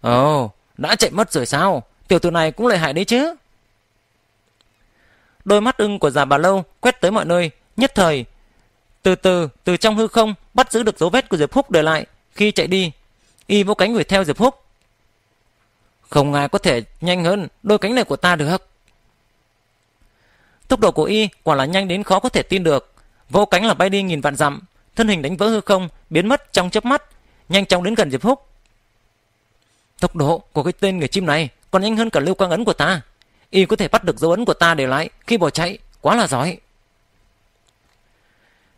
Ồ, oh, đã chạy mất rồi sao? Tiểu tử này cũng lợi hại đấy chứ đôi mắt ưng của già bà lâu quét tới mọi nơi nhất thời từ từ từ trong hư không bắt giữ được dấu vết của diệp húc để lại khi chạy đi y vỗ cánh đuổi theo diệp húc không ai có thể nhanh hơn đôi cánh này của ta được tốc độ của y quả là nhanh đến khó có thể tin được vỗ cánh là bay đi nghìn vạn dặm thân hình đánh vỡ hư không biến mất trong chớp mắt nhanh chóng đến gần diệp húc tốc độ của cái tên người chim này còn nhanh hơn cả lưu quang ấn của ta y có thể bắt được dấu ấn của ta để lại khi bỏ chạy quá là giỏi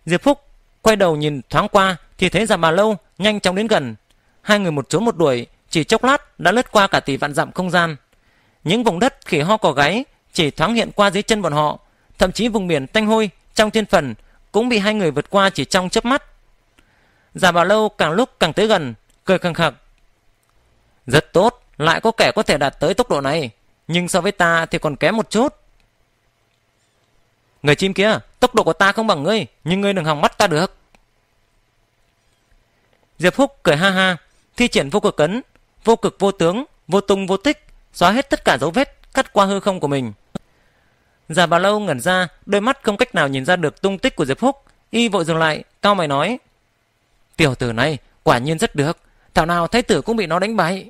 diệp phúc quay đầu nhìn thoáng qua thì thấy già dạ bà lâu nhanh chóng đến gần hai người một trốn một đuổi chỉ chốc lát đã lướt qua cả tỷ vạn dặm không gian những vùng đất khỉ ho cò gáy chỉ thoáng hiện qua dưới chân bọn họ thậm chí vùng biển tanh hôi trong thiên phần cũng bị hai người vượt qua chỉ trong chớp mắt già dạ bà lâu càng lúc càng tới gần cười khăng khặc rất tốt lại có kẻ có thể đạt tới tốc độ này nhưng so với ta thì còn kém một chút. Người chim kia, tốc độ của ta không bằng ngươi, nhưng ngươi đừng hòng mắt ta được. Diệp Húc cười ha ha, thi triển vô cực cấn, vô cực vô tướng, vô tung vô tích, xóa hết tất cả dấu vết, cắt qua hư không của mình. Già bà lâu ngẩn ra, đôi mắt không cách nào nhìn ra được tung tích của Diệp Húc, y vội dừng lại, cao mày nói. Tiểu tử này, quả nhiên rất được, thảo nào thái tử cũng bị nó đánh bại.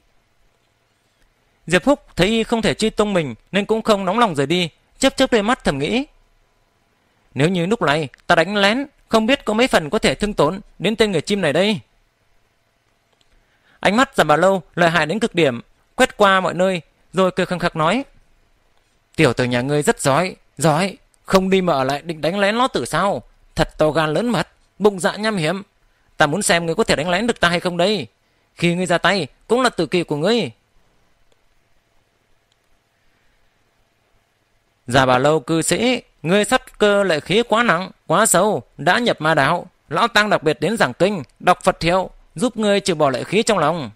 Diệp Húc thấy y không thể truy tung mình nên cũng không nóng lòng rời đi, chớp chớp đôi mắt thầm nghĩ. Nếu như lúc này ta đánh lén, không biết có mấy phần có thể thương tổn đến tên người chim này đây. Ánh mắt giảm bà lâu lợi hại đến cực điểm, quét qua mọi nơi, rồi cười khăng khắc nói. Tiểu tử nhà ngươi rất giỏi, giỏi, không đi mà ở lại định đánh lén nó tử sao? Thật to gan lớn mật, bụng dạ nham hiểm. Ta muốn xem ngươi có thể đánh lén được ta hay không đây. Khi ngươi ra tay, cũng là tử kỳ của ngươi. Già bà lâu cư sĩ, ngươi sắp cơ lệ khí quá nặng, quá sâu, đã nhập ma đạo. Lão Tăng đặc biệt đến giảng kinh, đọc Phật hiệu, giúp ngươi trừ bỏ lệ khí trong lòng.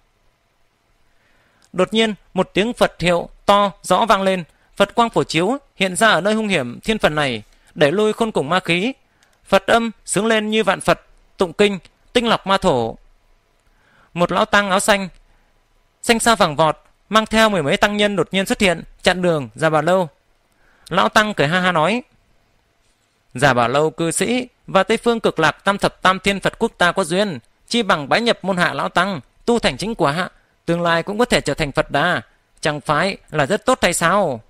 Đột nhiên, một tiếng Phật hiệu to, rõ vang lên. Phật quang phổ chiếu hiện ra ở nơi hung hiểm thiên phần này, để lui khôn cùng ma khí. Phật âm sướng lên như vạn Phật, tụng kinh, tinh lọc ma thổ. Một lão tăng áo xanh, xanh xa vàng vọt, mang theo mười mấy tăng nhân đột nhiên xuất hiện, chặn đường, ra bà lâu. Lão Tăng cười ha ha nói. Giả bảo lâu cư sĩ và Tây Phương cực lạc tam thập tam thiên Phật quốc ta có duyên, chi bằng bái nhập môn hạ Lão Tăng, tu thành chính quả, tương lai cũng có thể trở thành Phật đà, chẳng phải là rất tốt hay sao?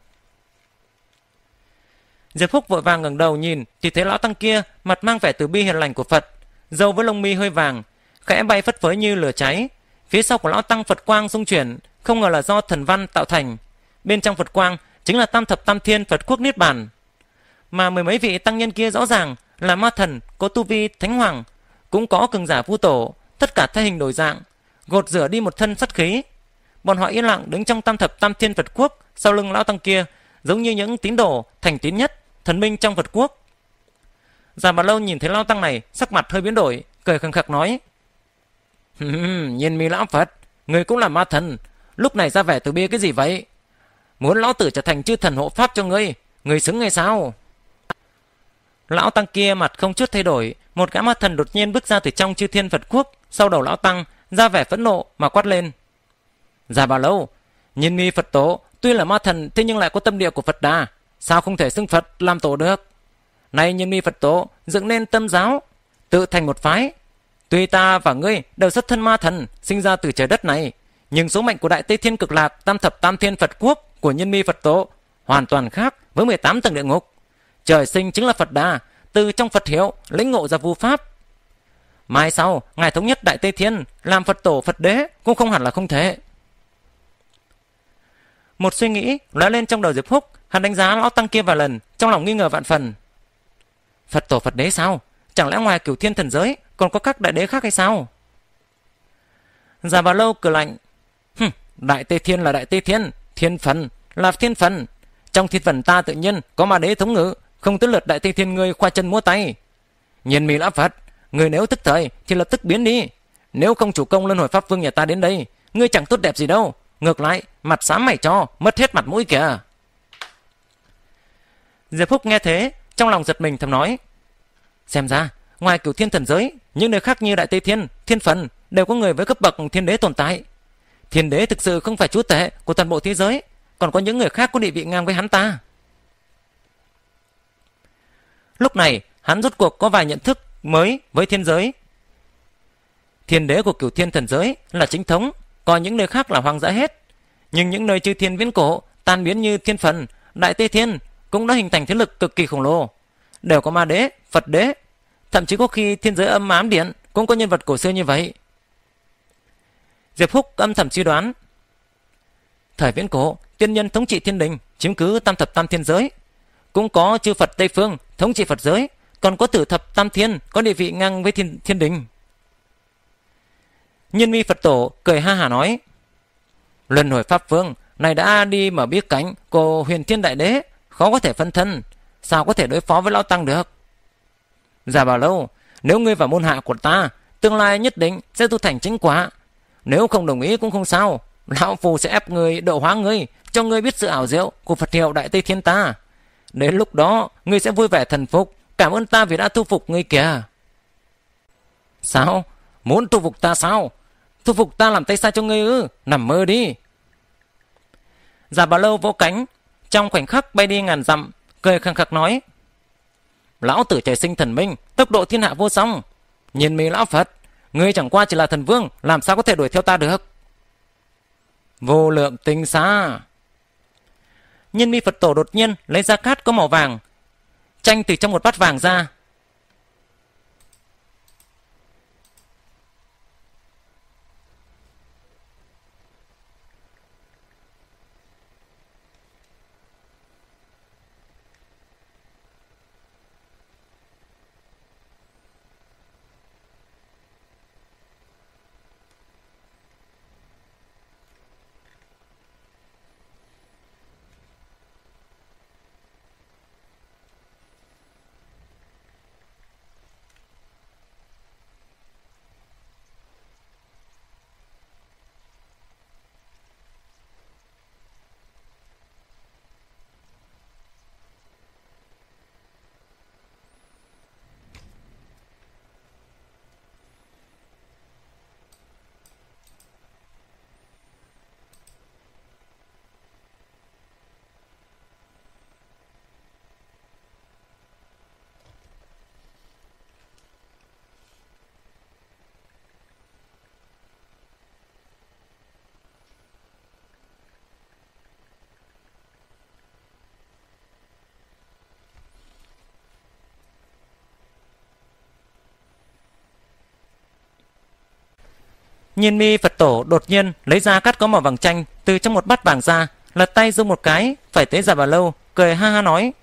Diệp Phúc vội vàng ngẩng đầu nhìn thì thấy lão tăng kia mặt mang vẻ từ bi hiền lành của Phật, dầu với lông mi hơi vàng, khẽ bay phất phới như lửa cháy. Phía sau của lão tăng Phật quang xung chuyển, không ngờ là do thần văn tạo thành. Bên trong Phật quang chính là tam thập tam thiên Phật quốc Niết Bàn. Mà mười mấy vị tăng nhân kia rõ ràng là ma thần, có tu vi thánh hoàng, cũng có cường giả vu tổ, tất cả thay hình đổi dạng, gột rửa đi một thân sát khí. Bọn họ yên lặng đứng trong tam thập tam thiên Phật quốc sau lưng lão tăng kia, giống như những tín đồ thành tín nhất, thần minh trong Phật quốc. Già bà lâu nhìn thấy lão tăng này, sắc mặt hơi biến đổi, cười khẳng khắc nói. nhìn mi lão Phật, người cũng là ma thần, lúc này ra vẻ từ bia cái gì vậy? Muốn lão tử trở thành chư thần hộ pháp cho ngươi, ngươi xứng hay sao? Lão Tăng kia mặt không chút thay đổi, một gã ma thần đột nhiên bước ra từ trong chư thiên Phật quốc, sau đầu lão Tăng, ra vẻ phẫn nộ mà quát lên. Già bao lâu, nhân mi Phật tổ, tuy là ma thần thế nhưng lại có tâm địa của Phật đà, sao không thể xưng Phật làm tổ được? Nay nhân mi Phật tổ dựng nên tâm giáo, tự thành một phái. Tuy ta và ngươi đều xuất thân ma thần, sinh ra từ trời đất này, nhưng số mệnh của Đại Tây Thiên Cực Lạc, Tam Thập Tam Thiên Phật Quốc của nhân mi Phật tổ hoàn toàn khác với 18 tầng địa ngục. Trời sinh chính là Phật Đà, từ trong Phật hiệu lĩnh ngộ ra vu pháp. Mai sau, ngài thống nhất Đại Tây Thiên, làm Phật tổ Phật đế cũng không hẳn là không thể. Một suy nghĩ lóe lên trong đầu Diệp Húc, hắn đánh giá lão tăng kia vài lần, trong lòng nghi ngờ vạn phần. Phật tổ Phật đế sao? Chẳng lẽ ngoài cửu thiên thần giới còn có các đại đế khác hay sao? Già bà lâu cửa lạnh. Hừm, đại Tây Thiên là đại Tây Thiên, Thiên phần, là thiên phần. Trong thiên phần ta tự nhiên có ma đế thống ngữ, không tới lượt đại tây thiên người khoa chân múa tay. Nhìn mì lã Phật, người nếu tức thời thì lập tức biến đi. Nếu không chủ công luân hồi pháp vương nhà ta đến đây, ngươi chẳng tốt đẹp gì đâu. Ngược lại, mặt xám mày cho, mất hết mặt mũi kìa. Diệp Phúc nghe thế, trong lòng giật mình thầm nói. Xem ra, ngoài cửu thiên thần giới, những nơi khác như Đại Tây Thiên, Thiên Phần đều có người với cấp bậc thiên đế tồn tại. Thiên đế thực sự không phải chúa tể của toàn bộ thế giới, còn có những người khác có địa vị ngang với hắn ta. Lúc này, hắn rốt cuộc có vài nhận thức mới với thiên giới. Thiên đế của cửu thiên thần giới là chính thống, còn những nơi khác là hoang dã hết. Nhưng những nơi chư thiên viễn cổ, tan biến như thiên phần, đại tây thiên cũng đã hình thành thế lực cực kỳ khổng lồ. Đều có ma đế, Phật đế, thậm chí có khi thiên giới âm ám điện cũng có nhân vật cổ xưa như vậy. Diệp Húc âm thầm suy đoán. Thời viễn cổ, tiên nhân thống trị thiên đình, chiếm cứ tam thập tam thiên giới. Cũng có chư Phật Tây Phương, thống trị Phật giới, còn có tử thập tam thiên, có địa vị ngang với thiên, thiên đình. Nhân mi Phật Tổ cười ha hà nói. Lần hồi Pháp Vương, này đã đi mở biết cánh cô huyền thiên đại đế, khó có thể phân thân, sao có thể đối phó với Lão Tăng được? Già bảo lâu, nếu ngươi vào môn hạ của ta, tương lai nhất định sẽ tu thành chính quả, nếu không đồng ý cũng không sao. Lão phù sẽ ép người độ hóa ngươi, cho ngươi biết sự ảo diệu của Phật hiệu Đại Tây Thiên ta. Đến lúc đó, ngươi sẽ vui vẻ thần phục. Cảm ơn ta vì đã thu phục ngươi kìa. Sao? Muốn thu phục ta sao? Thu phục ta làm tay sai cho ngươi ư? Nằm mơ đi. Già bà lâu vỗ cánh, trong khoảnh khắc bay đi ngàn dặm, cười khăng khắc nói. Lão tử trời sinh thần minh, tốc độ thiên hạ vô song. Nhìn mì lão Phật, Ngươi chẳng qua chỉ là thần vương, làm sao có thể đuổi theo ta được? Vô lượng tinh xa Nhân mi Phật tổ đột nhiên lấy ra cát có màu vàng, tranh từ trong một bát vàng ra, Nhiên mi Phật tổ đột nhiên lấy ra cắt có màu vàng chanh từ trong một bát vàng ra, lật tay giơ một cái, phải tế già bà lâu, cười ha ha nói.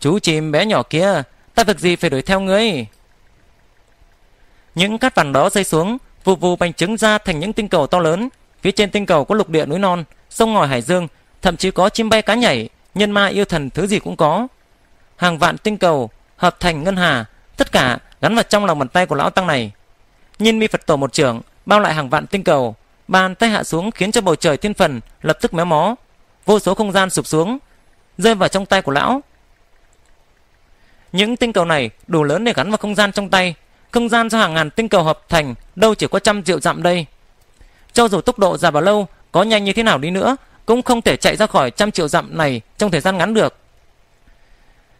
Chú chim bé nhỏ kia, ta việc gì phải đuổi theo ngươi? Những cát vàng đó rơi xuống, vụ vụ bành trứng ra thành những tinh cầu to lớn. Phía trên tinh cầu có lục địa núi non, sông ngòi hải dương, thậm chí có chim bay cá nhảy, nhân ma yêu thần thứ gì cũng có. Hàng vạn tinh cầu hợp thành ngân hà, tất cả gắn vào trong lòng bàn tay của lão tăng này. Nhìn mi Phật tổ một trưởng, bao lại hàng vạn tinh cầu bàn tay hạ xuống khiến cho bầu trời thiên phần lập tức méo mó vô số không gian sụp xuống rơi vào trong tay của lão những tinh cầu này đủ lớn để gắn vào không gian trong tay không gian do hàng ngàn tinh cầu hợp thành đâu chỉ có trăm triệu dặm đây cho dù tốc độ già vào lâu có nhanh như thế nào đi nữa cũng không thể chạy ra khỏi trăm triệu dặm này trong thời gian ngắn được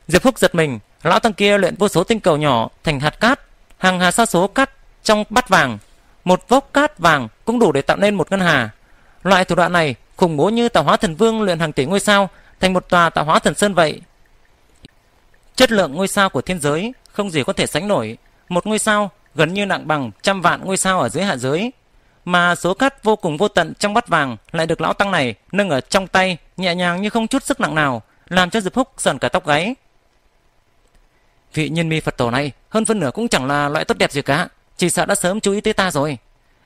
diệp phúc giật mình lão tăng kia luyện vô số tinh cầu nhỏ thành hạt cát hàng hà sa số cát trong bát vàng một vốc cát vàng cũng đủ để tạo nên một ngân hà. Loại thủ đoạn này khủng bố như tạo hóa thần vương luyện hàng tỷ ngôi sao thành một tòa tạo hóa thần sơn vậy. Chất lượng ngôi sao của thiên giới không gì có thể sánh nổi. Một ngôi sao gần như nặng bằng trăm vạn ngôi sao ở dưới hạ giới. Mà số cát vô cùng vô tận trong bát vàng lại được lão tăng này nâng ở trong tay nhẹ nhàng như không chút sức nặng nào, làm cho Diệp Húc sờn cả tóc gáy. Vị nhân mi Phật tổ này hơn phân nửa cũng chẳng là loại tốt đẹp gì cả. Chỉ sợ đã sớm chú ý tới ta rồi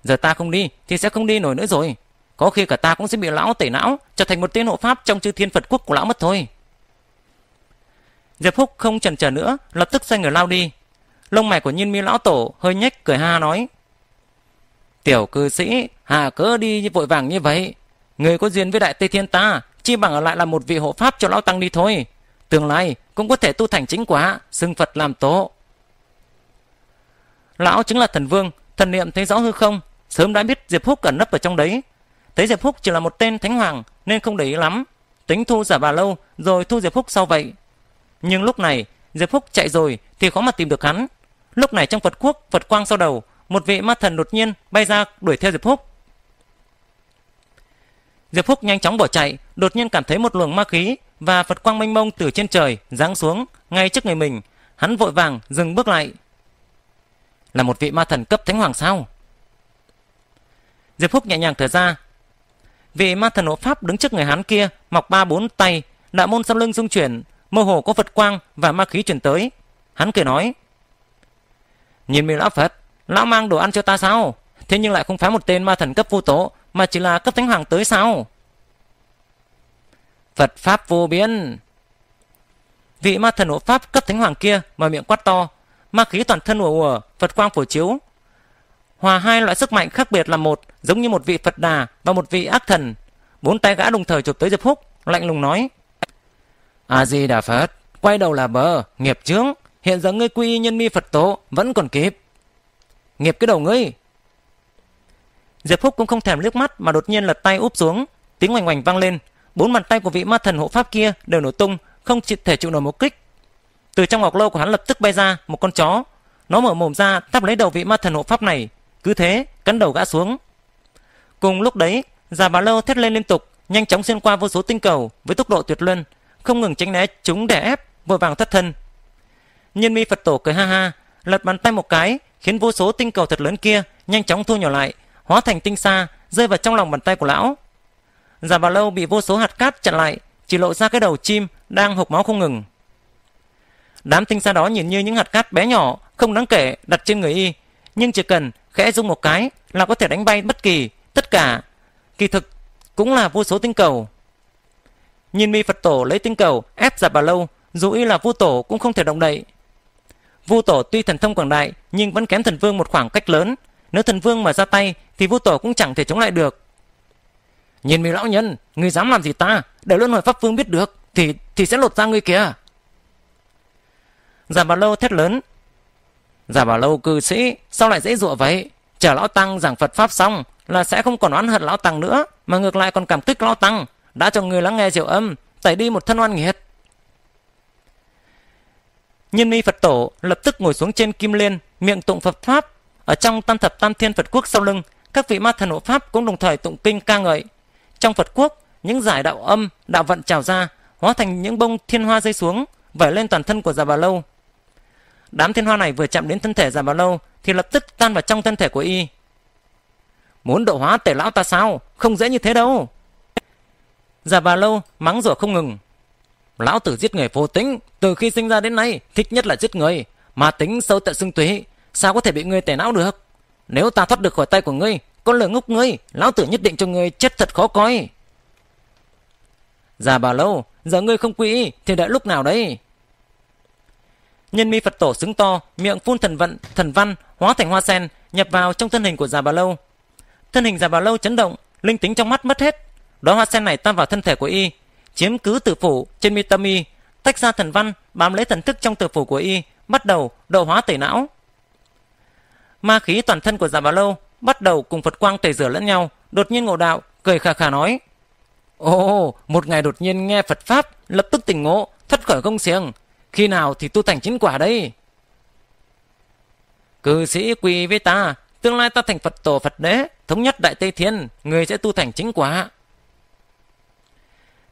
Giờ ta không đi thì sẽ không đi nổi nữa rồi Có khi cả ta cũng sẽ bị lão tẩy não Trở thành một tên hộ pháp trong chư thiên Phật quốc của lão mất thôi Diệp Húc không chần chờ nữa Lập tức xoay người lao đi Lông mày của nhiên mi lão tổ hơi nhếch cười ha nói Tiểu cư sĩ Hà cớ đi như vội vàng như vậy Người có duyên với đại tây thiên ta Chi bằng ở lại là một vị hộ pháp cho lão tăng đi thôi Tương lai cũng có thể tu thành chính quả Xưng Phật làm tổ Lão chính là thần vương, thần niệm thấy rõ hư không, sớm đã biết Diệp Húc ẩn nấp ở trong đấy. Thấy Diệp Húc chỉ là một tên thánh hoàng nên không để ý lắm, tính thu giả bà lâu rồi thu Diệp Húc sau vậy. Nhưng lúc này, Diệp Húc chạy rồi thì khó mà tìm được hắn. Lúc này trong Phật quốc, Phật quang sau đầu, một vị ma thần đột nhiên bay ra đuổi theo Diệp Húc. Diệp Húc nhanh chóng bỏ chạy, đột nhiên cảm thấy một luồng ma khí và Phật quang mênh mông từ trên trời giáng xuống ngay trước người mình. Hắn vội vàng dừng bước lại, là một vị ma thần cấp thánh hoàng sao? Diệp Phúc nhẹ nhàng thở ra. Vị ma thần hộ pháp đứng trước người hắn kia, mọc ba bốn tay, đạo môn sau lưng dung chuyển, mơ hồ có vật quang và ma khí chuyển tới. Hắn cười nói. Nhìn mình lão Phật, lão mang đồ ăn cho ta sao? Thế nhưng lại không phá một tên ma thần cấp vô tổ, mà chỉ là cấp thánh hoàng tới sao? Phật Pháp vô biến, Vị ma thần hộ Pháp cấp thánh hoàng kia mà miệng quát to, ma khí toàn thân ùa ùa, Phật quang phổ chiếu. Hòa hai loại sức mạnh khác biệt là một, giống như một vị Phật đà và một vị ác thần. Bốn tay gã đồng thời chụp tới Diệp Húc, lạnh lùng nói: "A à Di Đà Phật, quay đầu là bờ, nghiệp chướng, hiện giờ ngươi quy nhân mi Phật tố vẫn còn kịp." "Nghiệp cái đầu ngươi." Diệp Húc cũng không thèm liếc mắt mà đột nhiên lật tay úp xuống, tiếng oành oành vang lên, bốn bàn tay của vị ma thần hộ pháp kia đều nổ tung, không chịu thể chịu nổi một kích từ trong ngọc lâu của hắn lập tức bay ra một con chó. Nó mở mồm ra tắp lấy đầu vị ma thần hộ pháp này. Cứ thế, cắn đầu gã xuống. Cùng lúc đấy, già bà lâu thét lên liên tục, nhanh chóng xuyên qua vô số tinh cầu với tốc độ tuyệt luân, không ngừng tránh né chúng đè ép, vội vàng thoát thân. Nhân mi Phật tổ cười ha ha, lật bàn tay một cái, khiến vô số tinh cầu thật lớn kia nhanh chóng thu nhỏ lại, hóa thành tinh xa, rơi vào trong lòng bàn tay của lão. Già bà lâu bị vô số hạt cát chặn lại, chỉ lộ ra cái đầu chim đang hộc máu không ngừng. Đám tinh xa đó nhìn như những hạt cát bé nhỏ, không đáng kể đặt trên người y, nhưng chỉ cần khẽ rung một cái là có thể đánh bay bất kỳ, tất cả. Kỳ thực cũng là vô số tinh cầu. Nhìn mi Phật tổ lấy tinh cầu ép giặt bà lâu, dù y là vu tổ cũng không thể động đậy. Vu tổ tuy thần thông quảng đại nhưng vẫn kém thần vương một khoảng cách lớn. Nếu thần vương mà ra tay thì vu tổ cũng chẳng thể chống lại được. Nhìn mi lão nhân, người dám làm gì ta? Để luân hồi pháp vương biết được thì thì sẽ lột ra ngươi kìa. Giả bà Lâu thét lớn. Giả bà Lâu cư sĩ, sao lại dễ dụa vậy? Chờ Lão Tăng giảng Phật Pháp xong là sẽ không còn oán hận Lão Tăng nữa, mà ngược lại còn cảm kích Lão Tăng, đã cho người lắng nghe diệu âm, tẩy đi một thân oan nghiệt. Nhân ni Phật Tổ lập tức ngồi xuống trên kim liên, miệng tụng Phật Pháp. Ở trong tam thập tam thiên Phật Quốc sau lưng, các vị ma thần hộ Pháp cũng đồng thời tụng kinh ca ngợi. Trong Phật Quốc, những giải đạo âm, đạo vận trào ra, hóa thành những bông thiên hoa rơi xuống, vẩy lên toàn thân của già bà lâu đám thiên hoa này vừa chạm đến thân thể giả bảo lâu thì lập tức tan vào trong thân thể của y muốn độ hóa tể lão ta sao không dễ như thế đâu giả bà lâu mắng rủa không ngừng lão tử giết người vô tính từ khi sinh ra đến nay thích nhất là giết người mà tính sâu tận xương túy sao có thể bị ngươi tẩy não được nếu ta thoát được khỏi tay của ngươi con lừa ngốc ngươi lão tử nhất định cho ngươi chết thật khó coi giả bà lâu giờ ngươi không quy thì đợi lúc nào đấy nhân mi phật tổ xứng to miệng phun thần vận thần văn hóa thành hoa sen nhập vào trong thân hình của già bà lâu thân hình già bà lâu chấn động linh tính trong mắt mất hết đóa hoa sen này tan vào thân thể của y chiếm cứ tử phủ trên mi tâm y tách ra thần văn bám lấy thần thức trong tử phủ của y bắt đầu độ hóa tẩy não ma khí toàn thân của già bà lâu bắt đầu cùng phật quang tẩy rửa lẫn nhau đột nhiên ngộ đạo cười khà khà nói ồ oh, một ngày đột nhiên nghe phật pháp lập tức tỉnh ngộ thoát khỏi công xiềng khi nào thì tu thành chính quả đây? Cư sĩ quỳ với ta, tương lai ta thành Phật tổ Phật đế, thống nhất Đại Tây Thiên, người sẽ tu thành chính quả.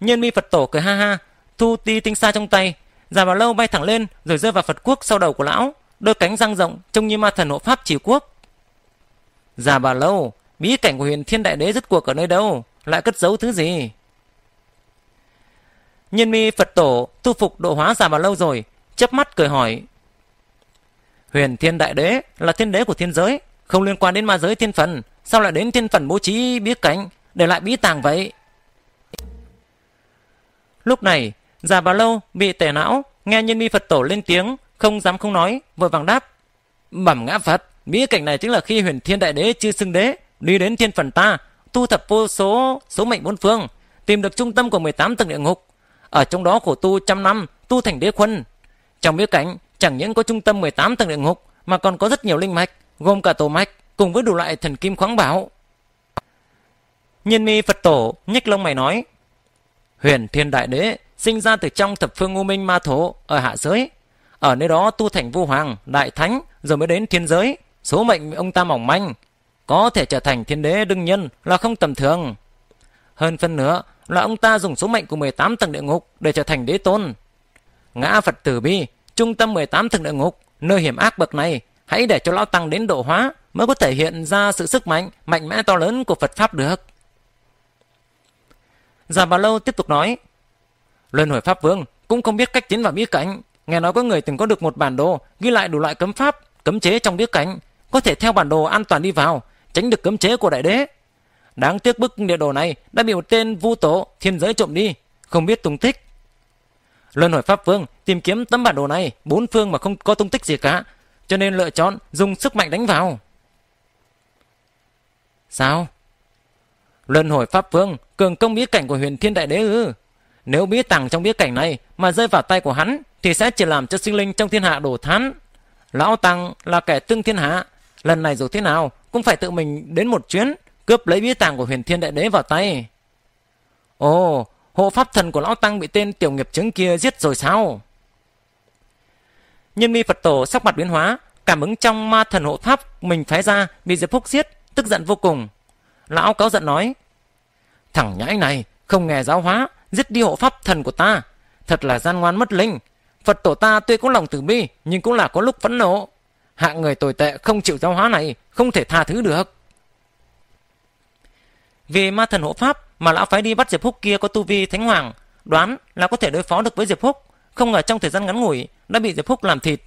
Nhân mi Phật tổ cười ha ha, thu ti tinh xa trong tay, già vào lâu bay thẳng lên rồi rơi vào Phật quốc sau đầu của lão, đôi cánh răng rộng trông như ma thần hộ pháp chỉ quốc. già bà lâu, bí cảnh của huyền thiên đại đế rứt cuộc ở nơi đâu, lại cất giấu thứ gì? Nhân mi Phật tổ tu phục độ hóa già vào lâu rồi, chớp mắt cười hỏi. Huyền thiên đại đế là thiên đế của thiên giới, không liên quan đến ma giới thiên phần, sao lại đến thiên phần bố trí bí cảnh để lại bí tàng vậy? Lúc này, già bà lâu bị tẻ não, nghe nhân mi Phật tổ lên tiếng, không dám không nói, vội vàng đáp. Bẩm ngã Phật, bí cảnh này chính là khi huyền thiên đại đế chưa xưng đế, đi đến thiên phần ta, tu thập vô số số mệnh bốn phương, tìm được trung tâm của 18 tầng địa ngục, ở trong đó khổ tu trăm năm tu thành đế quân trong bối cảnh chẳng những có trung tâm 18 tầng địa ngục mà còn có rất nhiều linh mạch gồm cả tổ mạch cùng với đủ loại thần kim khoáng bảo nhân mi phật tổ nhếch lông mày nói huyền thiên đại đế sinh ra từ trong thập phương u minh ma thổ ở hạ giới ở nơi đó tu thành vu hoàng đại thánh rồi mới đến thiên giới số mệnh ông ta mỏng manh có thể trở thành thiên đế đương nhân là không tầm thường hơn phân nữa là ông ta dùng số mệnh của 18 tầng địa ngục để trở thành đế tôn. Ngã Phật Tử Bi, trung tâm 18 tầng địa ngục, nơi hiểm ác bậc này, hãy để cho Lão Tăng đến độ hóa mới có thể hiện ra sự sức mạnh, mạnh mẽ to lớn của Phật Pháp được. Già Bà Lâu tiếp tục nói, Luân hồi Pháp Vương cũng không biết cách tiến vào bí cảnh, nghe nói có người từng có được một bản đồ ghi lại đủ loại cấm pháp, cấm chế trong bí cảnh, có thể theo bản đồ an toàn đi vào, tránh được cấm chế của đại đế. Đáng tiếc bức địa đồ này đã bị một tên vu tố thiên giới trộm đi, không biết tung tích. Luân hồi Pháp Vương tìm kiếm tấm bản đồ này bốn phương mà không có tung tích gì cả, cho nên lựa chọn dùng sức mạnh đánh vào. Sao? Luân hồi Pháp Vương cường công bí cảnh của huyền thiên đại đế ư? Nếu bí tàng trong bí cảnh này mà rơi vào tay của hắn thì sẽ chỉ làm cho sinh linh trong thiên hạ đổ thán. Lão Tăng là kẻ tương thiên hạ, lần này dù thế nào cũng phải tự mình đến một chuyến cướp lấy bí tàng của huyền thiên đại đế vào tay ồ hộ pháp thần của lão tăng bị tên tiểu nghiệp chứng kia giết rồi sao nhân mi phật tổ sắc mặt biến hóa cảm ứng trong ma thần hộ pháp mình phái ra bị diệp phúc giết tức giận vô cùng lão cáo giận nói thằng nhãi này không nghe giáo hóa giết đi hộ pháp thần của ta thật là gian ngoan mất linh phật tổ ta tuy có lòng từ bi nhưng cũng là có lúc phẫn nộ hạng người tồi tệ không chịu giáo hóa này không thể tha thứ được vì ma thần hộ pháp mà lão phái đi bắt Diệp Húc kia có tu vi thánh hoàng, đoán là có thể đối phó được với Diệp Húc, không ngờ trong thời gian ngắn ngủi đã bị Diệp Húc làm thịt.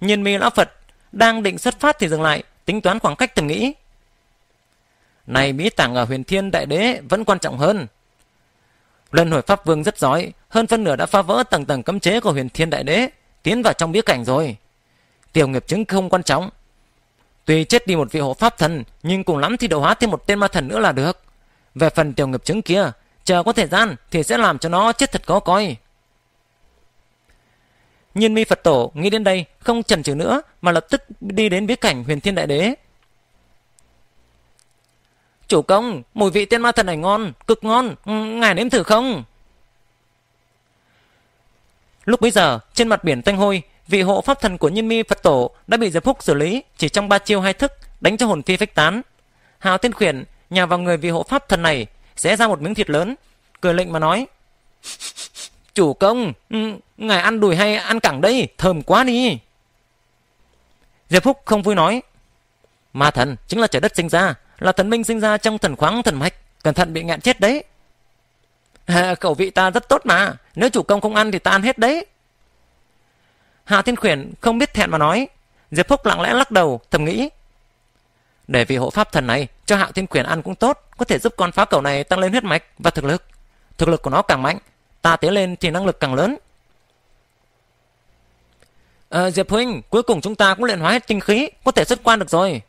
Nhiên mi lão Phật đang định xuất phát thì dừng lại, tính toán khoảng cách từng nghĩ. Này mỹ tàng ở huyền thiên đại đế vẫn quan trọng hơn. Lần hồi pháp vương rất giỏi, hơn phân nửa đã phá vỡ tầng tầng cấm chế của huyền thiên đại đế, tiến vào trong bí cảnh rồi. Tiểu nghiệp chứng không quan trọng, Tuy chết đi một vị hộ pháp thần, nhưng cùng lắm thì đầu hóa thêm một tên ma thần nữa là được. Về phần tiểu nghiệp chứng kia, chờ có thời gian thì sẽ làm cho nó chết thật có coi. Nhiên mi Phật tổ nghĩ đến đây không chần chừ nữa mà lập tức đi đến bí cảnh huyền thiên đại đế. Chủ công, mùi vị tên ma thần này ngon, cực ngon, ngài nếm thử không? Lúc bấy giờ, trên mặt biển tanh hôi vị hộ pháp thần của Nhân Mi Phật Tổ đã bị Diệp Phúc xử lý chỉ trong ba chiêu hai thức, đánh cho hồn phi phách tán. Hào Tiên Khuyển nhà vào người vị hộ pháp thần này sẽ ra một miếng thịt lớn, cười lệnh mà nói: "Chủ công, ừ, ngài ăn đùi hay ăn cẳng đây, thơm quá đi." Diệp Phúc không vui nói: "Ma thần chính là trời đất sinh ra, là thần minh sinh ra trong thần khoáng thần mạch, cẩn thận bị ngạn chết đấy." À, khẩu vị ta rất tốt mà, nếu chủ công không ăn thì ta ăn hết đấy. Hạ Thiên Khuyển không biết thẹn mà nói. Diệp Phúc lặng lẽ lắc đầu, thầm nghĩ. Để vị hộ pháp thần này cho Hạ Thiên Khuyển ăn cũng tốt, có thể giúp con phá cầu này tăng lên huyết mạch và thực lực. Thực lực của nó càng mạnh, ta tiến lên thì năng lực càng lớn. À, Diệp Huynh, cuối cùng chúng ta cũng luyện hóa hết tinh khí, có thể xuất quan được rồi.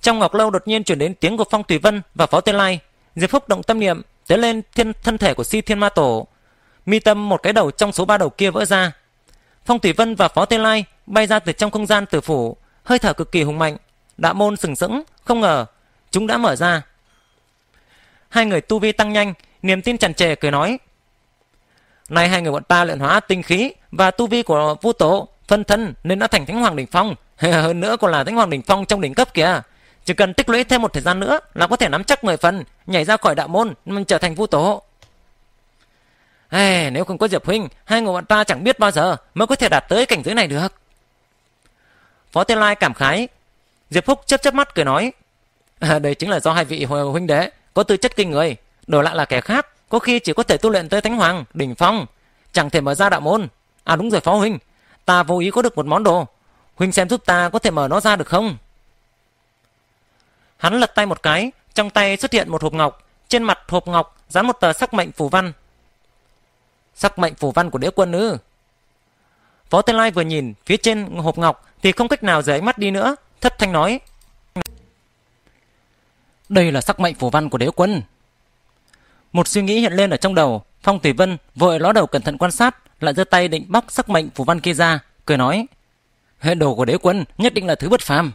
Trong ngọc lâu đột nhiên chuyển đến tiếng của Phong Tùy Vân và Phó Tiên Lai. Diệp Phúc động tâm niệm, tiến lên thiên thân thể của si thiên ma tổ. Mi tâm một cái đầu trong số ba đầu kia vỡ ra, Phong Thủy Vân và Phó Tê Lai bay ra từ trong không gian tử phủ, hơi thở cực kỳ hùng mạnh. Đạo môn sừng sững, không ngờ chúng đã mở ra. Hai người tu vi tăng nhanh, niềm tin tràn trề cười nói: Này hai người bọn ta luyện hóa tinh khí và tu vi của Vu Tổ, phân thân nên đã thành Thánh Hoàng đỉnh phong, hơn nữa còn là Thánh Hoàng đỉnh phong trong đỉnh cấp kìa." Chỉ cần tích lũy thêm một thời gian nữa là có thể nắm chắc 10 phần, nhảy ra khỏi đạo môn, trở thành vu tổ. Hey, nếu không có Diệp Huynh, hai người bọn ta chẳng biết bao giờ mới có thể đạt tới cảnh giới này được. Phó Tiên Lai cảm khái. Diệp Phúc chớp chớp mắt cười nói. À, đây chính là do hai vị huynh đệ có tư chất kinh người. Đổi lại là kẻ khác, có khi chỉ có thể tu luyện tới Thánh Hoàng, đỉnh phong. Chẳng thể mở ra đạo môn. À đúng rồi Phó Huynh, ta vô ý có được một món đồ. Huynh xem giúp ta có thể mở nó ra được không? Hắn lật tay một cái, trong tay xuất hiện một hộp ngọc. Trên mặt hộp ngọc dán một tờ sắc mệnh phù văn sắc mệnh phủ văn của đế quân ư Phó thiên lai vừa nhìn phía trên hộp ngọc thì không cách nào rời mắt đi nữa thất thanh nói đây là sắc mệnh phủ văn của đế quân một suy nghĩ hiện lên ở trong đầu phong thủy vân vội ló đầu cẩn thận quan sát lại giơ tay định bóc sắc mệnh phủ văn kia ra cười nói hệ đồ của đế quân nhất định là thứ bất phàm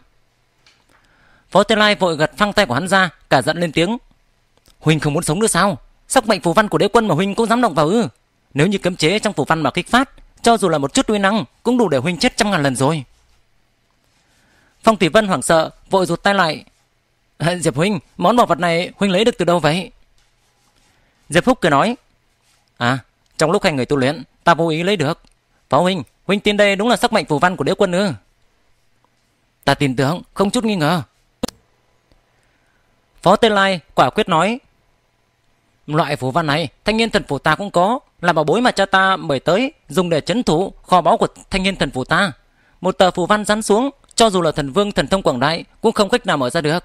Phó thiên lai vội gật phăng tay của hắn ra cả giận lên tiếng huynh không muốn sống nữa sao sắc mệnh phù văn của đế quân mà huynh cũng dám động vào ư nếu như cấm chế trong phủ văn mà kích phát, cho dù là một chút uy năng cũng đủ để huynh chết trăm ngàn lần rồi. Phong Thủy Vân hoảng sợ, vội rụt tay lại. Diệp huynh, món bảo vật này huynh lấy được từ đâu vậy? Diệp Phúc cười nói, à, trong lúc hai người tu luyện, ta vô ý lấy được. Phó huynh, huynh tin đây đúng là sức mạnh phủ văn của đế quân ư? Ta tin tưởng, không chút nghi ngờ. Phó Tên Lai quả quyết nói, Loại phù văn này, thanh niên thần phù ta cũng có, là bảo bối mà cha ta mời tới, dùng để chấn thủ kho báu của thanh niên thần phù ta. Một tờ phù văn rắn xuống, cho dù là thần vương thần thông quảng đại cũng không cách nào mở ra được.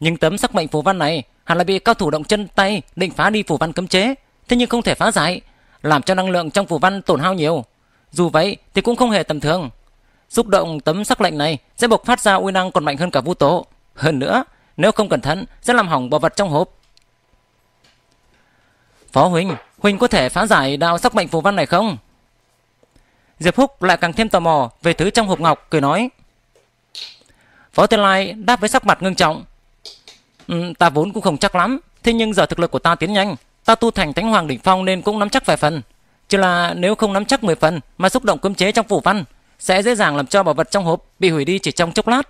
Nhưng tấm sắc mệnh phù văn này hẳn là bị cao thủ động chân tay định phá đi phù văn cấm chế, thế nhưng không thể phá giải, làm cho năng lượng trong phù văn tổn hao nhiều. Dù vậy thì cũng không hề tầm thường. Xúc động tấm sắc lệnh này sẽ bộc phát ra uy năng còn mạnh hơn cả vũ tổ Hơn nữa, nếu không cẩn thận sẽ làm hỏng bảo vật trong hộp. Phó Huynh, Huynh có thể phá giải đạo sắc mệnh phù văn này không? Diệp Húc lại càng thêm tò mò về thứ trong hộp ngọc cười nói. Phó Thiên Lai đáp với sắc mặt ngưng trọng. Ừ, ta vốn cũng không chắc lắm, thế nhưng giờ thực lực của ta tiến nhanh, ta tu thành Thánh Hoàng đỉnh phong nên cũng nắm chắc vài phần. Chỉ là nếu không nắm chắc 10 phần mà xúc động cấm chế trong phủ văn, sẽ dễ dàng làm cho bảo vật trong hộp bị hủy đi chỉ trong chốc lát.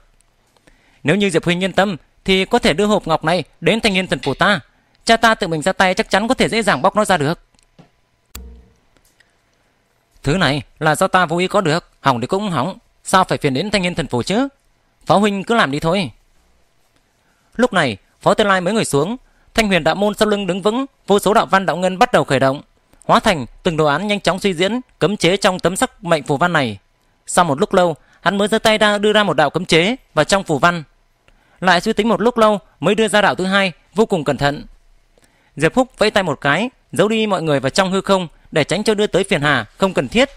Nếu như Diệp huynh yên tâm thì có thể đưa hộp ngọc này đến thanh niên thần phủ ta, Cha ta tự mình ra tay chắc chắn có thể dễ dàng bóc nó ra được. Thứ này là do ta vô ý có được, hỏng thì cũng hỏng, sao phải phiền đến thanh niên thần phù chứ? Phó huynh cứ làm đi thôi. Lúc này, Phó Tư Lai mới người xuống, Thanh Huyền Đạo môn sau lưng đứng vững, vô số đạo văn đạo ngân bắt đầu khởi động, hóa thành từng đồ án nhanh chóng suy diễn, cấm chế trong tấm sắc mệnh phù văn này. Sau một lúc lâu, hắn mới giơ tay ra đưa ra một đạo cấm chế vào trong phù văn. Lại suy tính một lúc lâu mới đưa ra đạo thứ hai, vô cùng cẩn thận. Diệp Húc vẫy tay một cái, giấu đi mọi người vào trong hư không để tránh cho đưa tới phiền hà không cần thiết.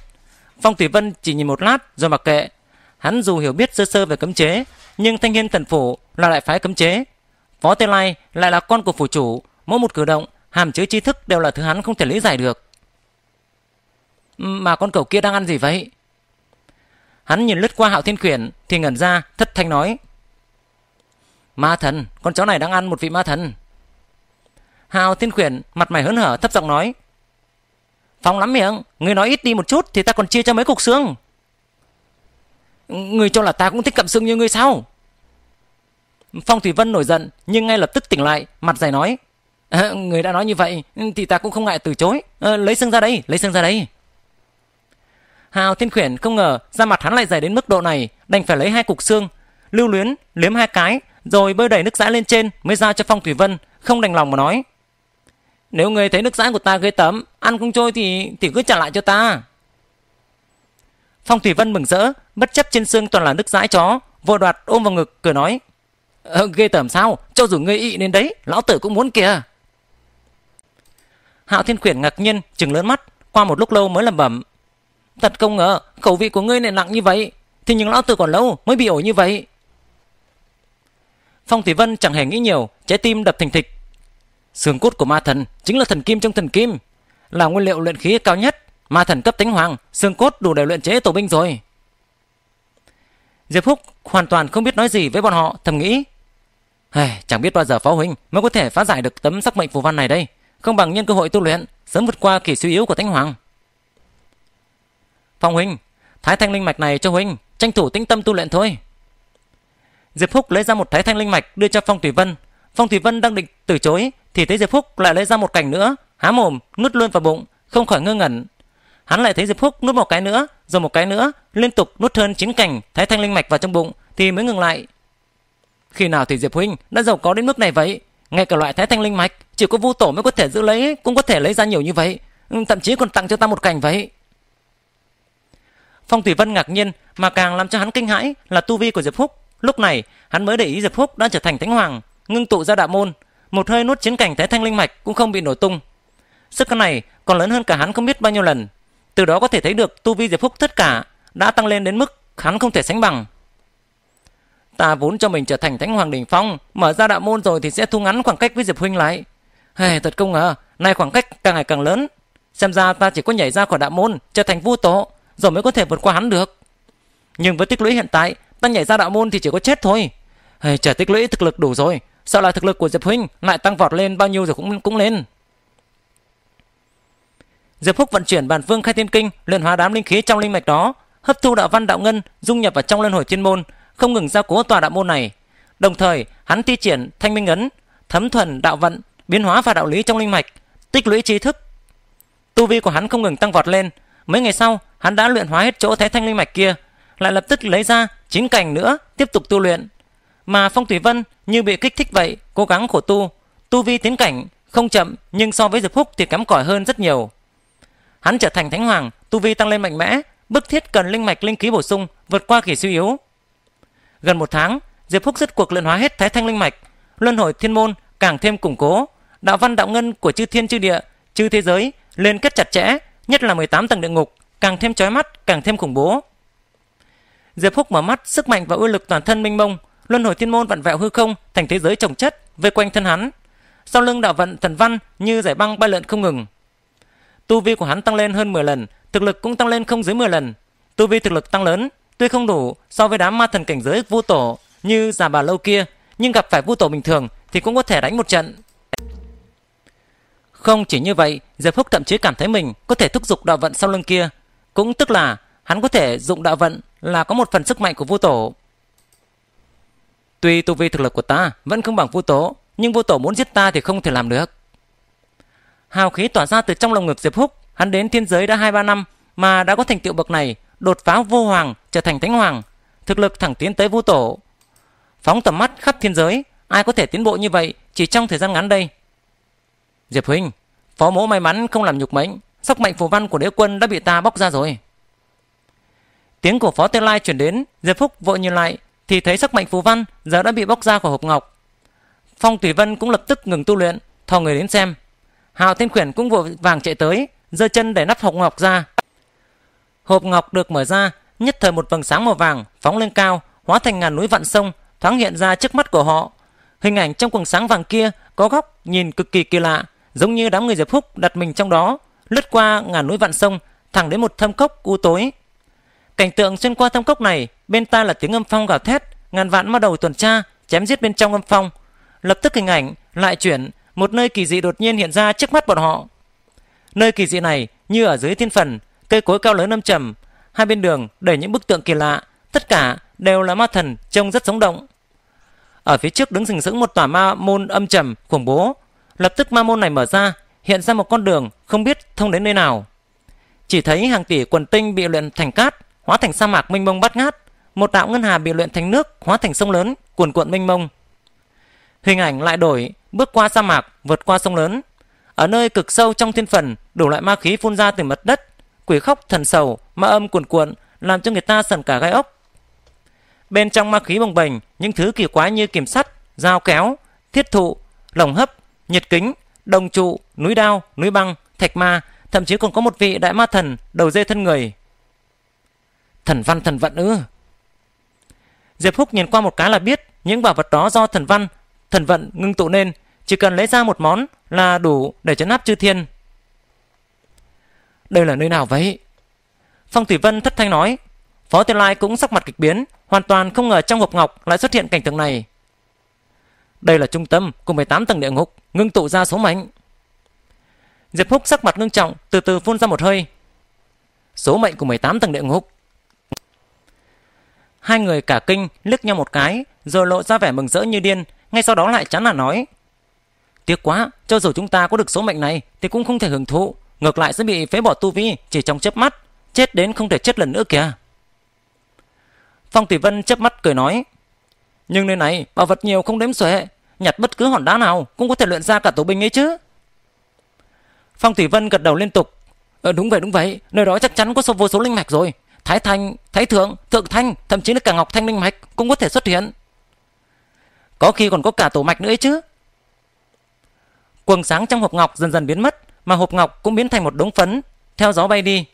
Phong Thủy Vân chỉ nhìn một lát rồi mặc kệ. Hắn dù hiểu biết sơ sơ về cấm chế, nhưng Thanh niên Thần Phủ là lại phái cấm chế. Phó Tê Lai lại là con của phủ chủ, mỗi một cử động, hàm chứa tri thức đều là thứ hắn không thể lý giải được. Mà con cậu kia đang ăn gì vậy? Hắn nhìn lướt qua Hạo Thiên Quyển thì ngẩn ra, thất thanh nói: "Ma thần, con chó này đang ăn một vị ma thần." Hào Thiên Khuyển mặt mày hớn hở thấp giọng nói. Phong lắm miệng, người nói ít đi một chút thì ta còn chia cho mấy cục xương. Người cho là ta cũng thích cặm xương như ngươi sao? Phong Thủy Vân nổi giận nhưng ngay lập tức tỉnh lại, mặt dày nói. Ờ, người đã nói như vậy thì ta cũng không ngại từ chối. Ờ, lấy xương ra đây, lấy xương ra đây. Hào Thiên Khuyển không ngờ ra mặt hắn lại dày đến mức độ này, đành phải lấy hai cục xương, lưu luyến, liếm hai cái, rồi bơi đầy nước dãi lên trên mới giao cho Phong Thủy Vân, không đành lòng mà nói. Nếu người thấy nước dãi của ta ghê tấm, ăn không trôi thì thì cứ trả lại cho ta. Phong Thủy Vân mừng rỡ, bất chấp trên xương toàn là nước dãi chó, vô đoạt ôm vào ngực cười nói. Ờ, ghê tởm sao, cho dù ngươi ị nên đấy, lão tử cũng muốn kìa. Hạo Thiên Quyển ngạc nhiên, chừng lớn mắt, qua một lúc lâu mới lẩm bẩm. Thật không ngờ, khẩu vị của ngươi lại nặng như vậy, thì những lão tử còn lâu mới bị ổi như vậy. Phong Thủy Vân chẳng hề nghĩ nhiều, trái tim đập thình thịch, Xương cốt của ma thần chính là thần kim trong thần kim, là nguyên liệu luyện khí cao nhất, ma thần cấp thánh hoàng, xương cốt đủ để luyện chế tổ binh rồi. Diệp Phúc hoàn toàn không biết nói gì với bọn họ, thầm nghĩ. Hey, chẳng biết bao giờ Phó Huynh mới có thể phá giải được tấm sắc mệnh phù văn này đây, không bằng nhân cơ hội tu luyện, sớm vượt qua kỳ suy yếu của Thánh Hoàng. Phong Huynh, thái thanh linh mạch này cho Huynh, tranh thủ tĩnh tâm tu luyện thôi. Diệp Phúc lấy ra một thái thanh linh mạch đưa cho Phong Thủy Vân. Phong Thủy Vân đang định từ chối, thì thấy Diệp Phúc lại lấy ra một cành nữa, há mồm nuốt luôn vào bụng, không khỏi ngơ ngẩn. Hắn lại thấy Diệp Phúc nuốt một cái nữa, rồi một cái nữa, liên tục nuốt hơn chín cành thái thanh linh mạch vào trong bụng thì mới ngừng lại. Khi nào thì Diệp huynh đã giàu có đến mức này vậy? Ngay cả loại thái thanh linh mạch chỉ có Vu Tổ mới có thể giữ lấy, cũng có thể lấy ra nhiều như vậy, ừ, thậm chí còn tặng cho ta một cành vậy. Phong Thủy Vân ngạc nhiên mà càng làm cho hắn kinh hãi là tu vi của Diệp Phúc. Lúc này, hắn mới để ý Diệp Phúc đã trở thành Thánh Hoàng, ngưng tụ ra đạo môn, một hơi nuốt chiến cảnh thái thanh linh mạch cũng không bị nổ tung sức cân này còn lớn hơn cả hắn không biết bao nhiêu lần từ đó có thể thấy được tu vi diệp phúc tất cả đã tăng lên đến mức hắn không thể sánh bằng ta vốn cho mình trở thành thánh hoàng đỉnh phong mở ra đạo môn rồi thì sẽ thu ngắn khoảng cách với diệp huynh lại hey, thật công ngờ nay khoảng cách càng ngày càng lớn xem ra ta chỉ có nhảy ra khỏi đạo môn trở thành vô tổ rồi mới có thể vượt qua hắn được nhưng với tích lũy hiện tại ta nhảy ra đạo môn thì chỉ có chết thôi Hey, trẻ tích lũy thực lực đủ rồi, sao lại thực lực của Diệp Huynh lại tăng vọt lên bao nhiêu rồi cũng cũng lên. Diệp Phúc vận chuyển bản vương khai thiên kinh, luyện hóa đám linh khí trong linh mạch đó, hấp thu đạo văn đạo ngân, dung nhập vào trong luân hồi thiên môn, không ngừng gia cố tòa đạo môn này. Đồng thời, hắn thi triển thanh minh ấn, thấm thuần đạo vận, biến hóa và đạo lý trong linh mạch, tích lũy trí thức. Tu vi của hắn không ngừng tăng vọt lên, mấy ngày sau, hắn đã luyện hóa hết chỗ thái thanh linh mạch kia, lại lập tức lấy ra chín cành nữa tiếp tục tu luyện. Mà Phong Thủy Vân như bị kích thích vậy, cố gắng khổ tu, tu vi tiến cảnh không chậm nhưng so với Diệp Húc thì kém cỏi hơn rất nhiều. Hắn trở thành thánh hoàng, tu vi tăng lên mạnh mẽ, bức thiết cần linh mạch linh khí bổ sung, vượt qua kỳ suy yếu. Gần một tháng, Diệp Húc dứt cuộc luyện hóa hết thái thanh linh mạch, luân hồi thiên môn càng thêm củng cố, đạo văn đạo ngân của chư thiên chư địa, chư thế giới liên kết chặt chẽ, nhất là 18 tầng địa ngục, càng thêm chói mắt, càng thêm khủng bố. Diệp Húc mở mắt, sức mạnh và uy lực toàn thân minh mông luân hồi thiên môn vặn vẹo hư không thành thế giới trồng chất vây quanh thân hắn sau lưng đạo vận thần văn như giải băng bay lượn không ngừng tu vi của hắn tăng lên hơn 10 lần thực lực cũng tăng lên không dưới 10 lần tu vi thực lực tăng lớn tuy không đủ so với đám ma thần cảnh giới vô tổ như già bà lâu kia nhưng gặp phải vô tổ bình thường thì cũng có thể đánh một trận không chỉ như vậy giờ húc thậm chí cảm thấy mình có thể thúc giục đạo vận sau lưng kia cũng tức là hắn có thể dụng đạo vận là có một phần sức mạnh của vô tổ Tuy tu vi thực lực của ta vẫn không bằng vô tổ nhưng vô tổ muốn giết ta thì không thể làm được. Hào khí tỏa ra từ trong lòng ngực Diệp Húc, hắn đến thiên giới đã 2-3 năm mà đã có thành tựu bậc này, đột phá vô hoàng trở thành thánh hoàng, thực lực thẳng tiến tới vô tổ. Phóng tầm mắt khắp thiên giới, ai có thể tiến bộ như vậy chỉ trong thời gian ngắn đây. Diệp huynh, phó mỗ may mắn không làm nhục mệnh, sóc mạnh phù văn của đế quân đã bị ta bóc ra rồi. Tiếng của phó tên Lai chuyển đến, Diệp Phúc vội nhìn lại, thì thấy sức mạnh phù văn giờ đã bị bóc ra khỏi hộp ngọc. Phong Thủy Vân cũng lập tức ngừng tu luyện, thò người đến xem. hào Thiên Quyển cũng vội vàng chạy tới, giơ chân để nắp hộp ngọc ra. Hộp ngọc được mở ra, nhất thời một vầng sáng màu vàng phóng lên cao, hóa thành ngàn núi vạn sông, thoáng hiện ra trước mắt của họ. Hình ảnh trong quầng sáng vàng kia có góc nhìn cực kỳ kỳ lạ, giống như đám người Diệp Húc đặt mình trong đó, lướt qua ngàn núi vạn sông, thẳng đến một thâm cốc u tối. Cảnh tượng xuyên qua thâm cốc này, bên ta là tiếng âm phong gào thét, ngàn vạn ma đầu tuần tra, chém giết bên trong âm phong. Lập tức hình ảnh lại chuyển, một nơi kỳ dị đột nhiên hiện ra trước mắt bọn họ. Nơi kỳ dị này như ở dưới thiên phần, cây cối cao lớn âm trầm, hai bên đường đầy những bức tượng kỳ lạ, tất cả đều là ma thần trông rất sống động. Ở phía trước đứng sừng sững một tòa ma môn âm trầm khủng bố, lập tức ma môn này mở ra, hiện ra một con đường không biết thông đến nơi nào. Chỉ thấy hàng tỷ quần tinh bị luyện thành cát, hóa thành sa mạc mênh mông bát ngát một đạo ngân hà bị luyện thành nước hóa thành sông lớn cuồn cuộn mênh mông hình ảnh lại đổi bước qua sa mạc vượt qua sông lớn ở nơi cực sâu trong thiên phần đủ loại ma khí phun ra từ mặt đất quỷ khóc thần sầu ma âm cuồn cuộn làm cho người ta sần cả gai ốc bên trong ma khí bồng bềnh những thứ kỳ quái như kiểm sắt dao kéo thiết thụ lồng hấp nhiệt kính đồng trụ núi đao núi băng thạch ma thậm chí còn có một vị đại ma thần đầu dê thân người Thần văn thần vận ư? Diệp Húc nhìn qua một cái là biết những bảo vật đó do thần văn, thần vận ngưng tụ nên, chỉ cần lấy ra một món là đủ để chấn áp chư thiên. Đây là nơi nào vậy? Phong Thủy Vân thất thanh nói. Phó Tiên Lai cũng sắc mặt kịch biến, hoàn toàn không ngờ trong hộp ngọc lại xuất hiện cảnh tượng này. Đây là trung tâm của 18 tầng địa ngục, ngưng tụ ra số mệnh. Diệp Húc sắc mặt ngưng trọng, từ từ phun ra một hơi. Số mệnh của 18 tầng địa ngục Hai người cả kinh, liếc nhau một cái, rồi lộ ra vẻ mừng rỡ như điên, ngay sau đó lại chán là nói. Tiếc quá, cho dù chúng ta có được số mệnh này thì cũng không thể hưởng thụ, ngược lại sẽ bị phế bỏ tu vi chỉ trong chớp mắt, chết đến không thể chết lần nữa kìa. Phong Tỷ Vân chớp mắt cười nói, nhưng nơi này bảo vật nhiều không đếm xuể, nhặt bất cứ hòn đá nào cũng có thể luyện ra cả tổ binh ấy chứ. Phong Tỷ Vân gật đầu liên tục, ờ, đúng vậy đúng vậy, nơi đó chắc chắn có số vô số linh mạch rồi, thái thanh, thái thượng, thượng thanh, thậm chí là cả ngọc thanh minh mạch cũng có thể xuất hiện. Có khi còn có cả tổ mạch nữa ấy chứ. Quần sáng trong hộp ngọc dần dần biến mất, mà hộp ngọc cũng biến thành một đống phấn, theo gió bay đi.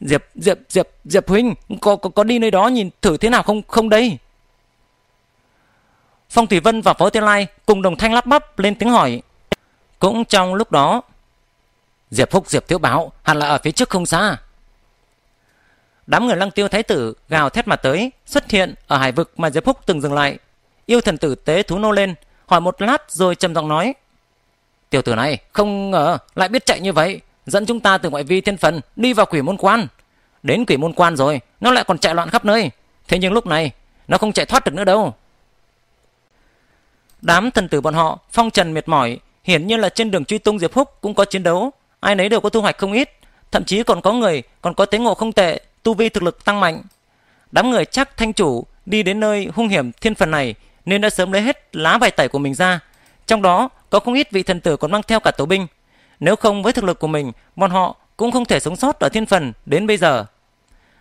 Diệp, Diệp, Diệp, Diệp huynh, có có, có đi nơi đó nhìn thử thế nào không không đây? Phong Thủy Vân và Phó Tiên Lai cùng đồng thanh lắp bắp lên tiếng hỏi. Cũng trong lúc đó, Diệp Phúc Diệp Thiếu Báo hẳn là ở phía trước không xa đám người lăng tiêu thái tử gào thét mà tới, xuất hiện ở hải vực mà Diệp Phúc từng dừng lại. Yêu thần tử tế thú nô lên, hỏi một lát rồi trầm giọng nói. Tiểu tử này, không ngờ, lại biết chạy như vậy, dẫn chúng ta từ ngoại vi thiên phần đi vào quỷ môn quan. Đến quỷ môn quan rồi, nó lại còn chạy loạn khắp nơi. Thế nhưng lúc này, nó không chạy thoát được nữa đâu. Đám thần tử bọn họ, phong trần mệt mỏi, hiển nhiên là trên đường truy tung Diệp Phúc cũng có chiến đấu, ai nấy đều có thu hoạch không ít, thậm chí còn có người còn có tế ngộ không tệ, tu vi thực lực tăng mạnh. Đám người chắc thanh chủ đi đến nơi hung hiểm thiên phần này nên đã sớm lấy hết lá bài tẩy của mình ra. Trong đó có không ít vị thần tử còn mang theo cả tổ binh. Nếu không với thực lực của mình, bọn họ cũng không thể sống sót ở thiên phần đến bây giờ.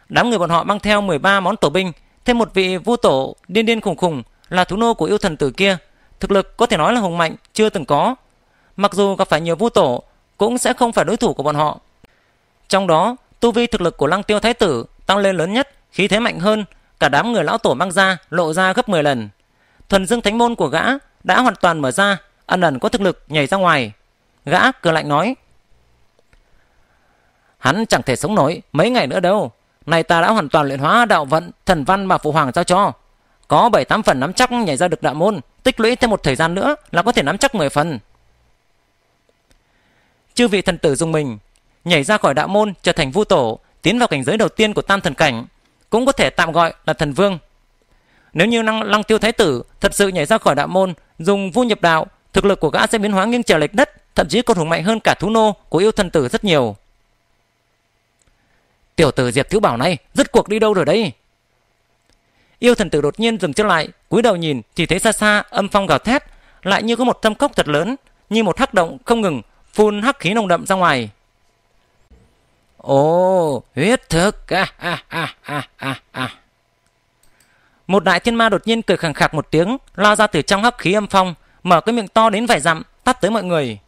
Đám người bọn họ mang theo 13 món tổ binh, thêm một vị vua tổ điên điên khủng khủng là thú nô của yêu thần tử kia. Thực lực có thể nói là hùng mạnh chưa từng có. Mặc dù gặp phải nhiều vua tổ, cũng sẽ không phải đối thủ của bọn họ. Trong đó tu vi thực lực của Lăng Tiêu Thái tử tăng lên lớn nhất, khí thế mạnh hơn, cả đám người lão tổ mang ra lộ ra gấp 10 lần. Thuần dương thánh môn của gã đã hoàn toàn mở ra, ẩn ẩn có thực lực nhảy ra ngoài. Gã cười lạnh nói: "Hắn chẳng thể sống nổi mấy ngày nữa đâu, này ta đã hoàn toàn luyện hóa đạo vận thần văn mà phụ hoàng giao cho, có 7, 8 phần nắm chắc nhảy ra được đạo môn, tích lũy thêm một thời gian nữa là có thể nắm chắc 10 phần." Chư vị thần tử dùng mình, nhảy ra khỏi đạo môn trở thành vu tổ, tiến vào cảnh giới đầu tiên của tam thần cảnh, cũng có thể tạm gọi là thần vương. Nếu như năng Lăng Tiêu Thái tử thật sự nhảy ra khỏi đạo môn, dùng vu nhập đạo, thực lực của gã sẽ biến hóa nghiêng trời lệch đất, thậm chí còn hùng mạnh hơn cả thú nô của yêu thần tử rất nhiều. Tiểu tử Diệp Thiếu Bảo này, rốt cuộc đi đâu rồi đấy? Yêu thần tử đột nhiên dừng chân lại, cúi đầu nhìn thì thấy xa xa âm phong gào thét, lại như có một tâm cốc thật lớn, như một hắc động không ngừng phun hắc khí nồng đậm ra ngoài. Ồ, huyết thực. À, à, à, à, à, à. Một đại thiên ma đột nhiên cười khẳng khạc một tiếng, lao ra từ trong hắc khí âm phong, mở cái miệng to đến vài dặm, tắt tới mọi người.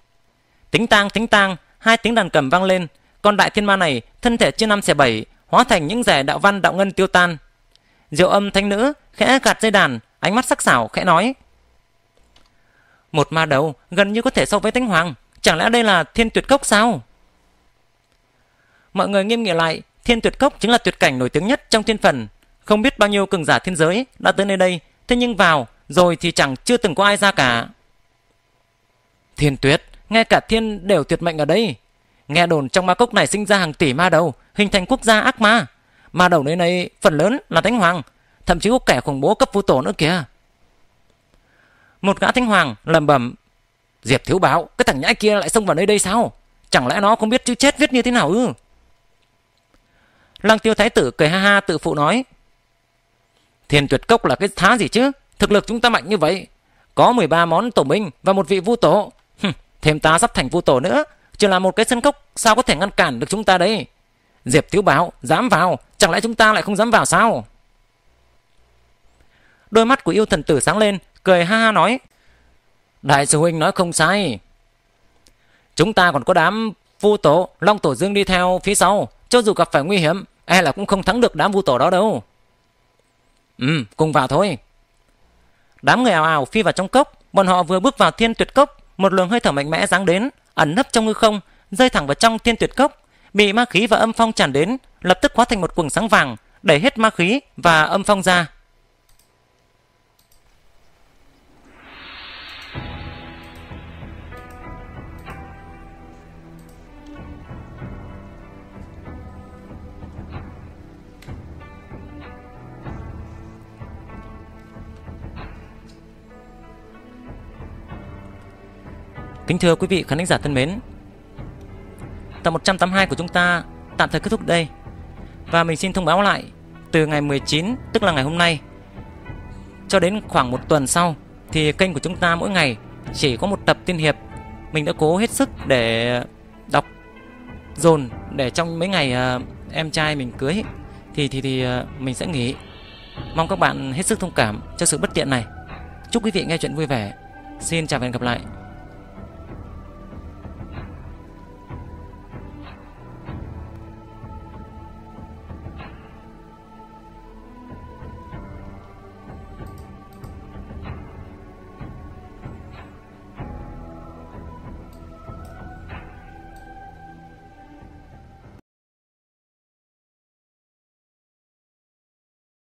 Tính tang, tính tang, hai tiếng đàn cầm vang lên. Con đại thiên ma này, thân thể chia năm xẻ bảy, hóa thành những rẻ đạo văn đạo ngân tiêu tan. Diệu âm thanh nữ, khẽ gạt dây đàn, ánh mắt sắc sảo khẽ nói. Một ma đầu, gần như có thể so với thánh hoàng. Chẳng lẽ đây là thiên tuyệt cốc sao? mọi người nghiêm nghị lại thiên tuyệt cốc chính là tuyệt cảnh nổi tiếng nhất trong thiên phần không biết bao nhiêu cường giả thiên giới đã tới nơi đây thế nhưng vào rồi thì chẳng chưa từng có ai ra cả thiên tuyệt ngay cả thiên đều tuyệt mệnh ở đây nghe đồn trong ma cốc này sinh ra hàng tỷ ma đầu hình thành quốc gia ác ma ma đầu nơi này phần lớn là thánh hoàng thậm chí có kẻ khủng bố cấp vũ tổ nữa kìa một gã thánh hoàng lầm bẩm diệp thiếu báo cái thằng nhãi kia lại xông vào nơi đây sao chẳng lẽ nó không biết chữ chết viết như thế nào ư Lăng tiêu thái tử cười ha ha tự phụ nói. Thiền tuyệt cốc là cái thá gì chứ? Thực lực chúng ta mạnh như vậy. Có 13 món tổ minh và một vị vu tổ. thêm ta sắp thành vu tổ nữa. Chỉ là một cái sân cốc sao có thể ngăn cản được chúng ta đấy? Diệp thiếu Bảo, dám vào. Chẳng lẽ chúng ta lại không dám vào sao? Đôi mắt của yêu thần tử sáng lên, cười ha ha nói. Đại sư huynh nói không sai. Chúng ta còn có đám vu tổ, long tổ dương đi theo phía sau. Cho dù gặp phải nguy hiểm, e là cũng không thắng được đám vu tổ đó đâu. Ừ, cùng vào thôi. Đám người ào ào phi vào trong cốc, bọn họ vừa bước vào thiên tuyệt cốc, một luồng hơi thở mạnh mẽ giáng đến, ẩn nấp trong hư không, rơi thẳng vào trong thiên tuyệt cốc, bị ma khí và âm phong tràn đến, lập tức hóa thành một cuồng sáng vàng, đẩy hết ma khí và âm phong ra. Kính thưa quý vị khán thính giả thân mến, tập 182 của chúng ta tạm thời kết thúc đây. Và mình xin thông báo lại từ ngày 19 tức là ngày hôm nay cho đến khoảng một tuần sau thì kênh của chúng ta mỗi ngày chỉ có một tập tiên hiệp. Mình đã cố hết sức để đọc dồn để trong mấy ngày ờ, em trai mình cưới thì thì thì ờ, mình sẽ nghỉ. Mong các bạn hết sức thông cảm cho sự bất tiện này. Chúc quý vị nghe chuyện vui vẻ. Xin chào và hẹn gặp lại.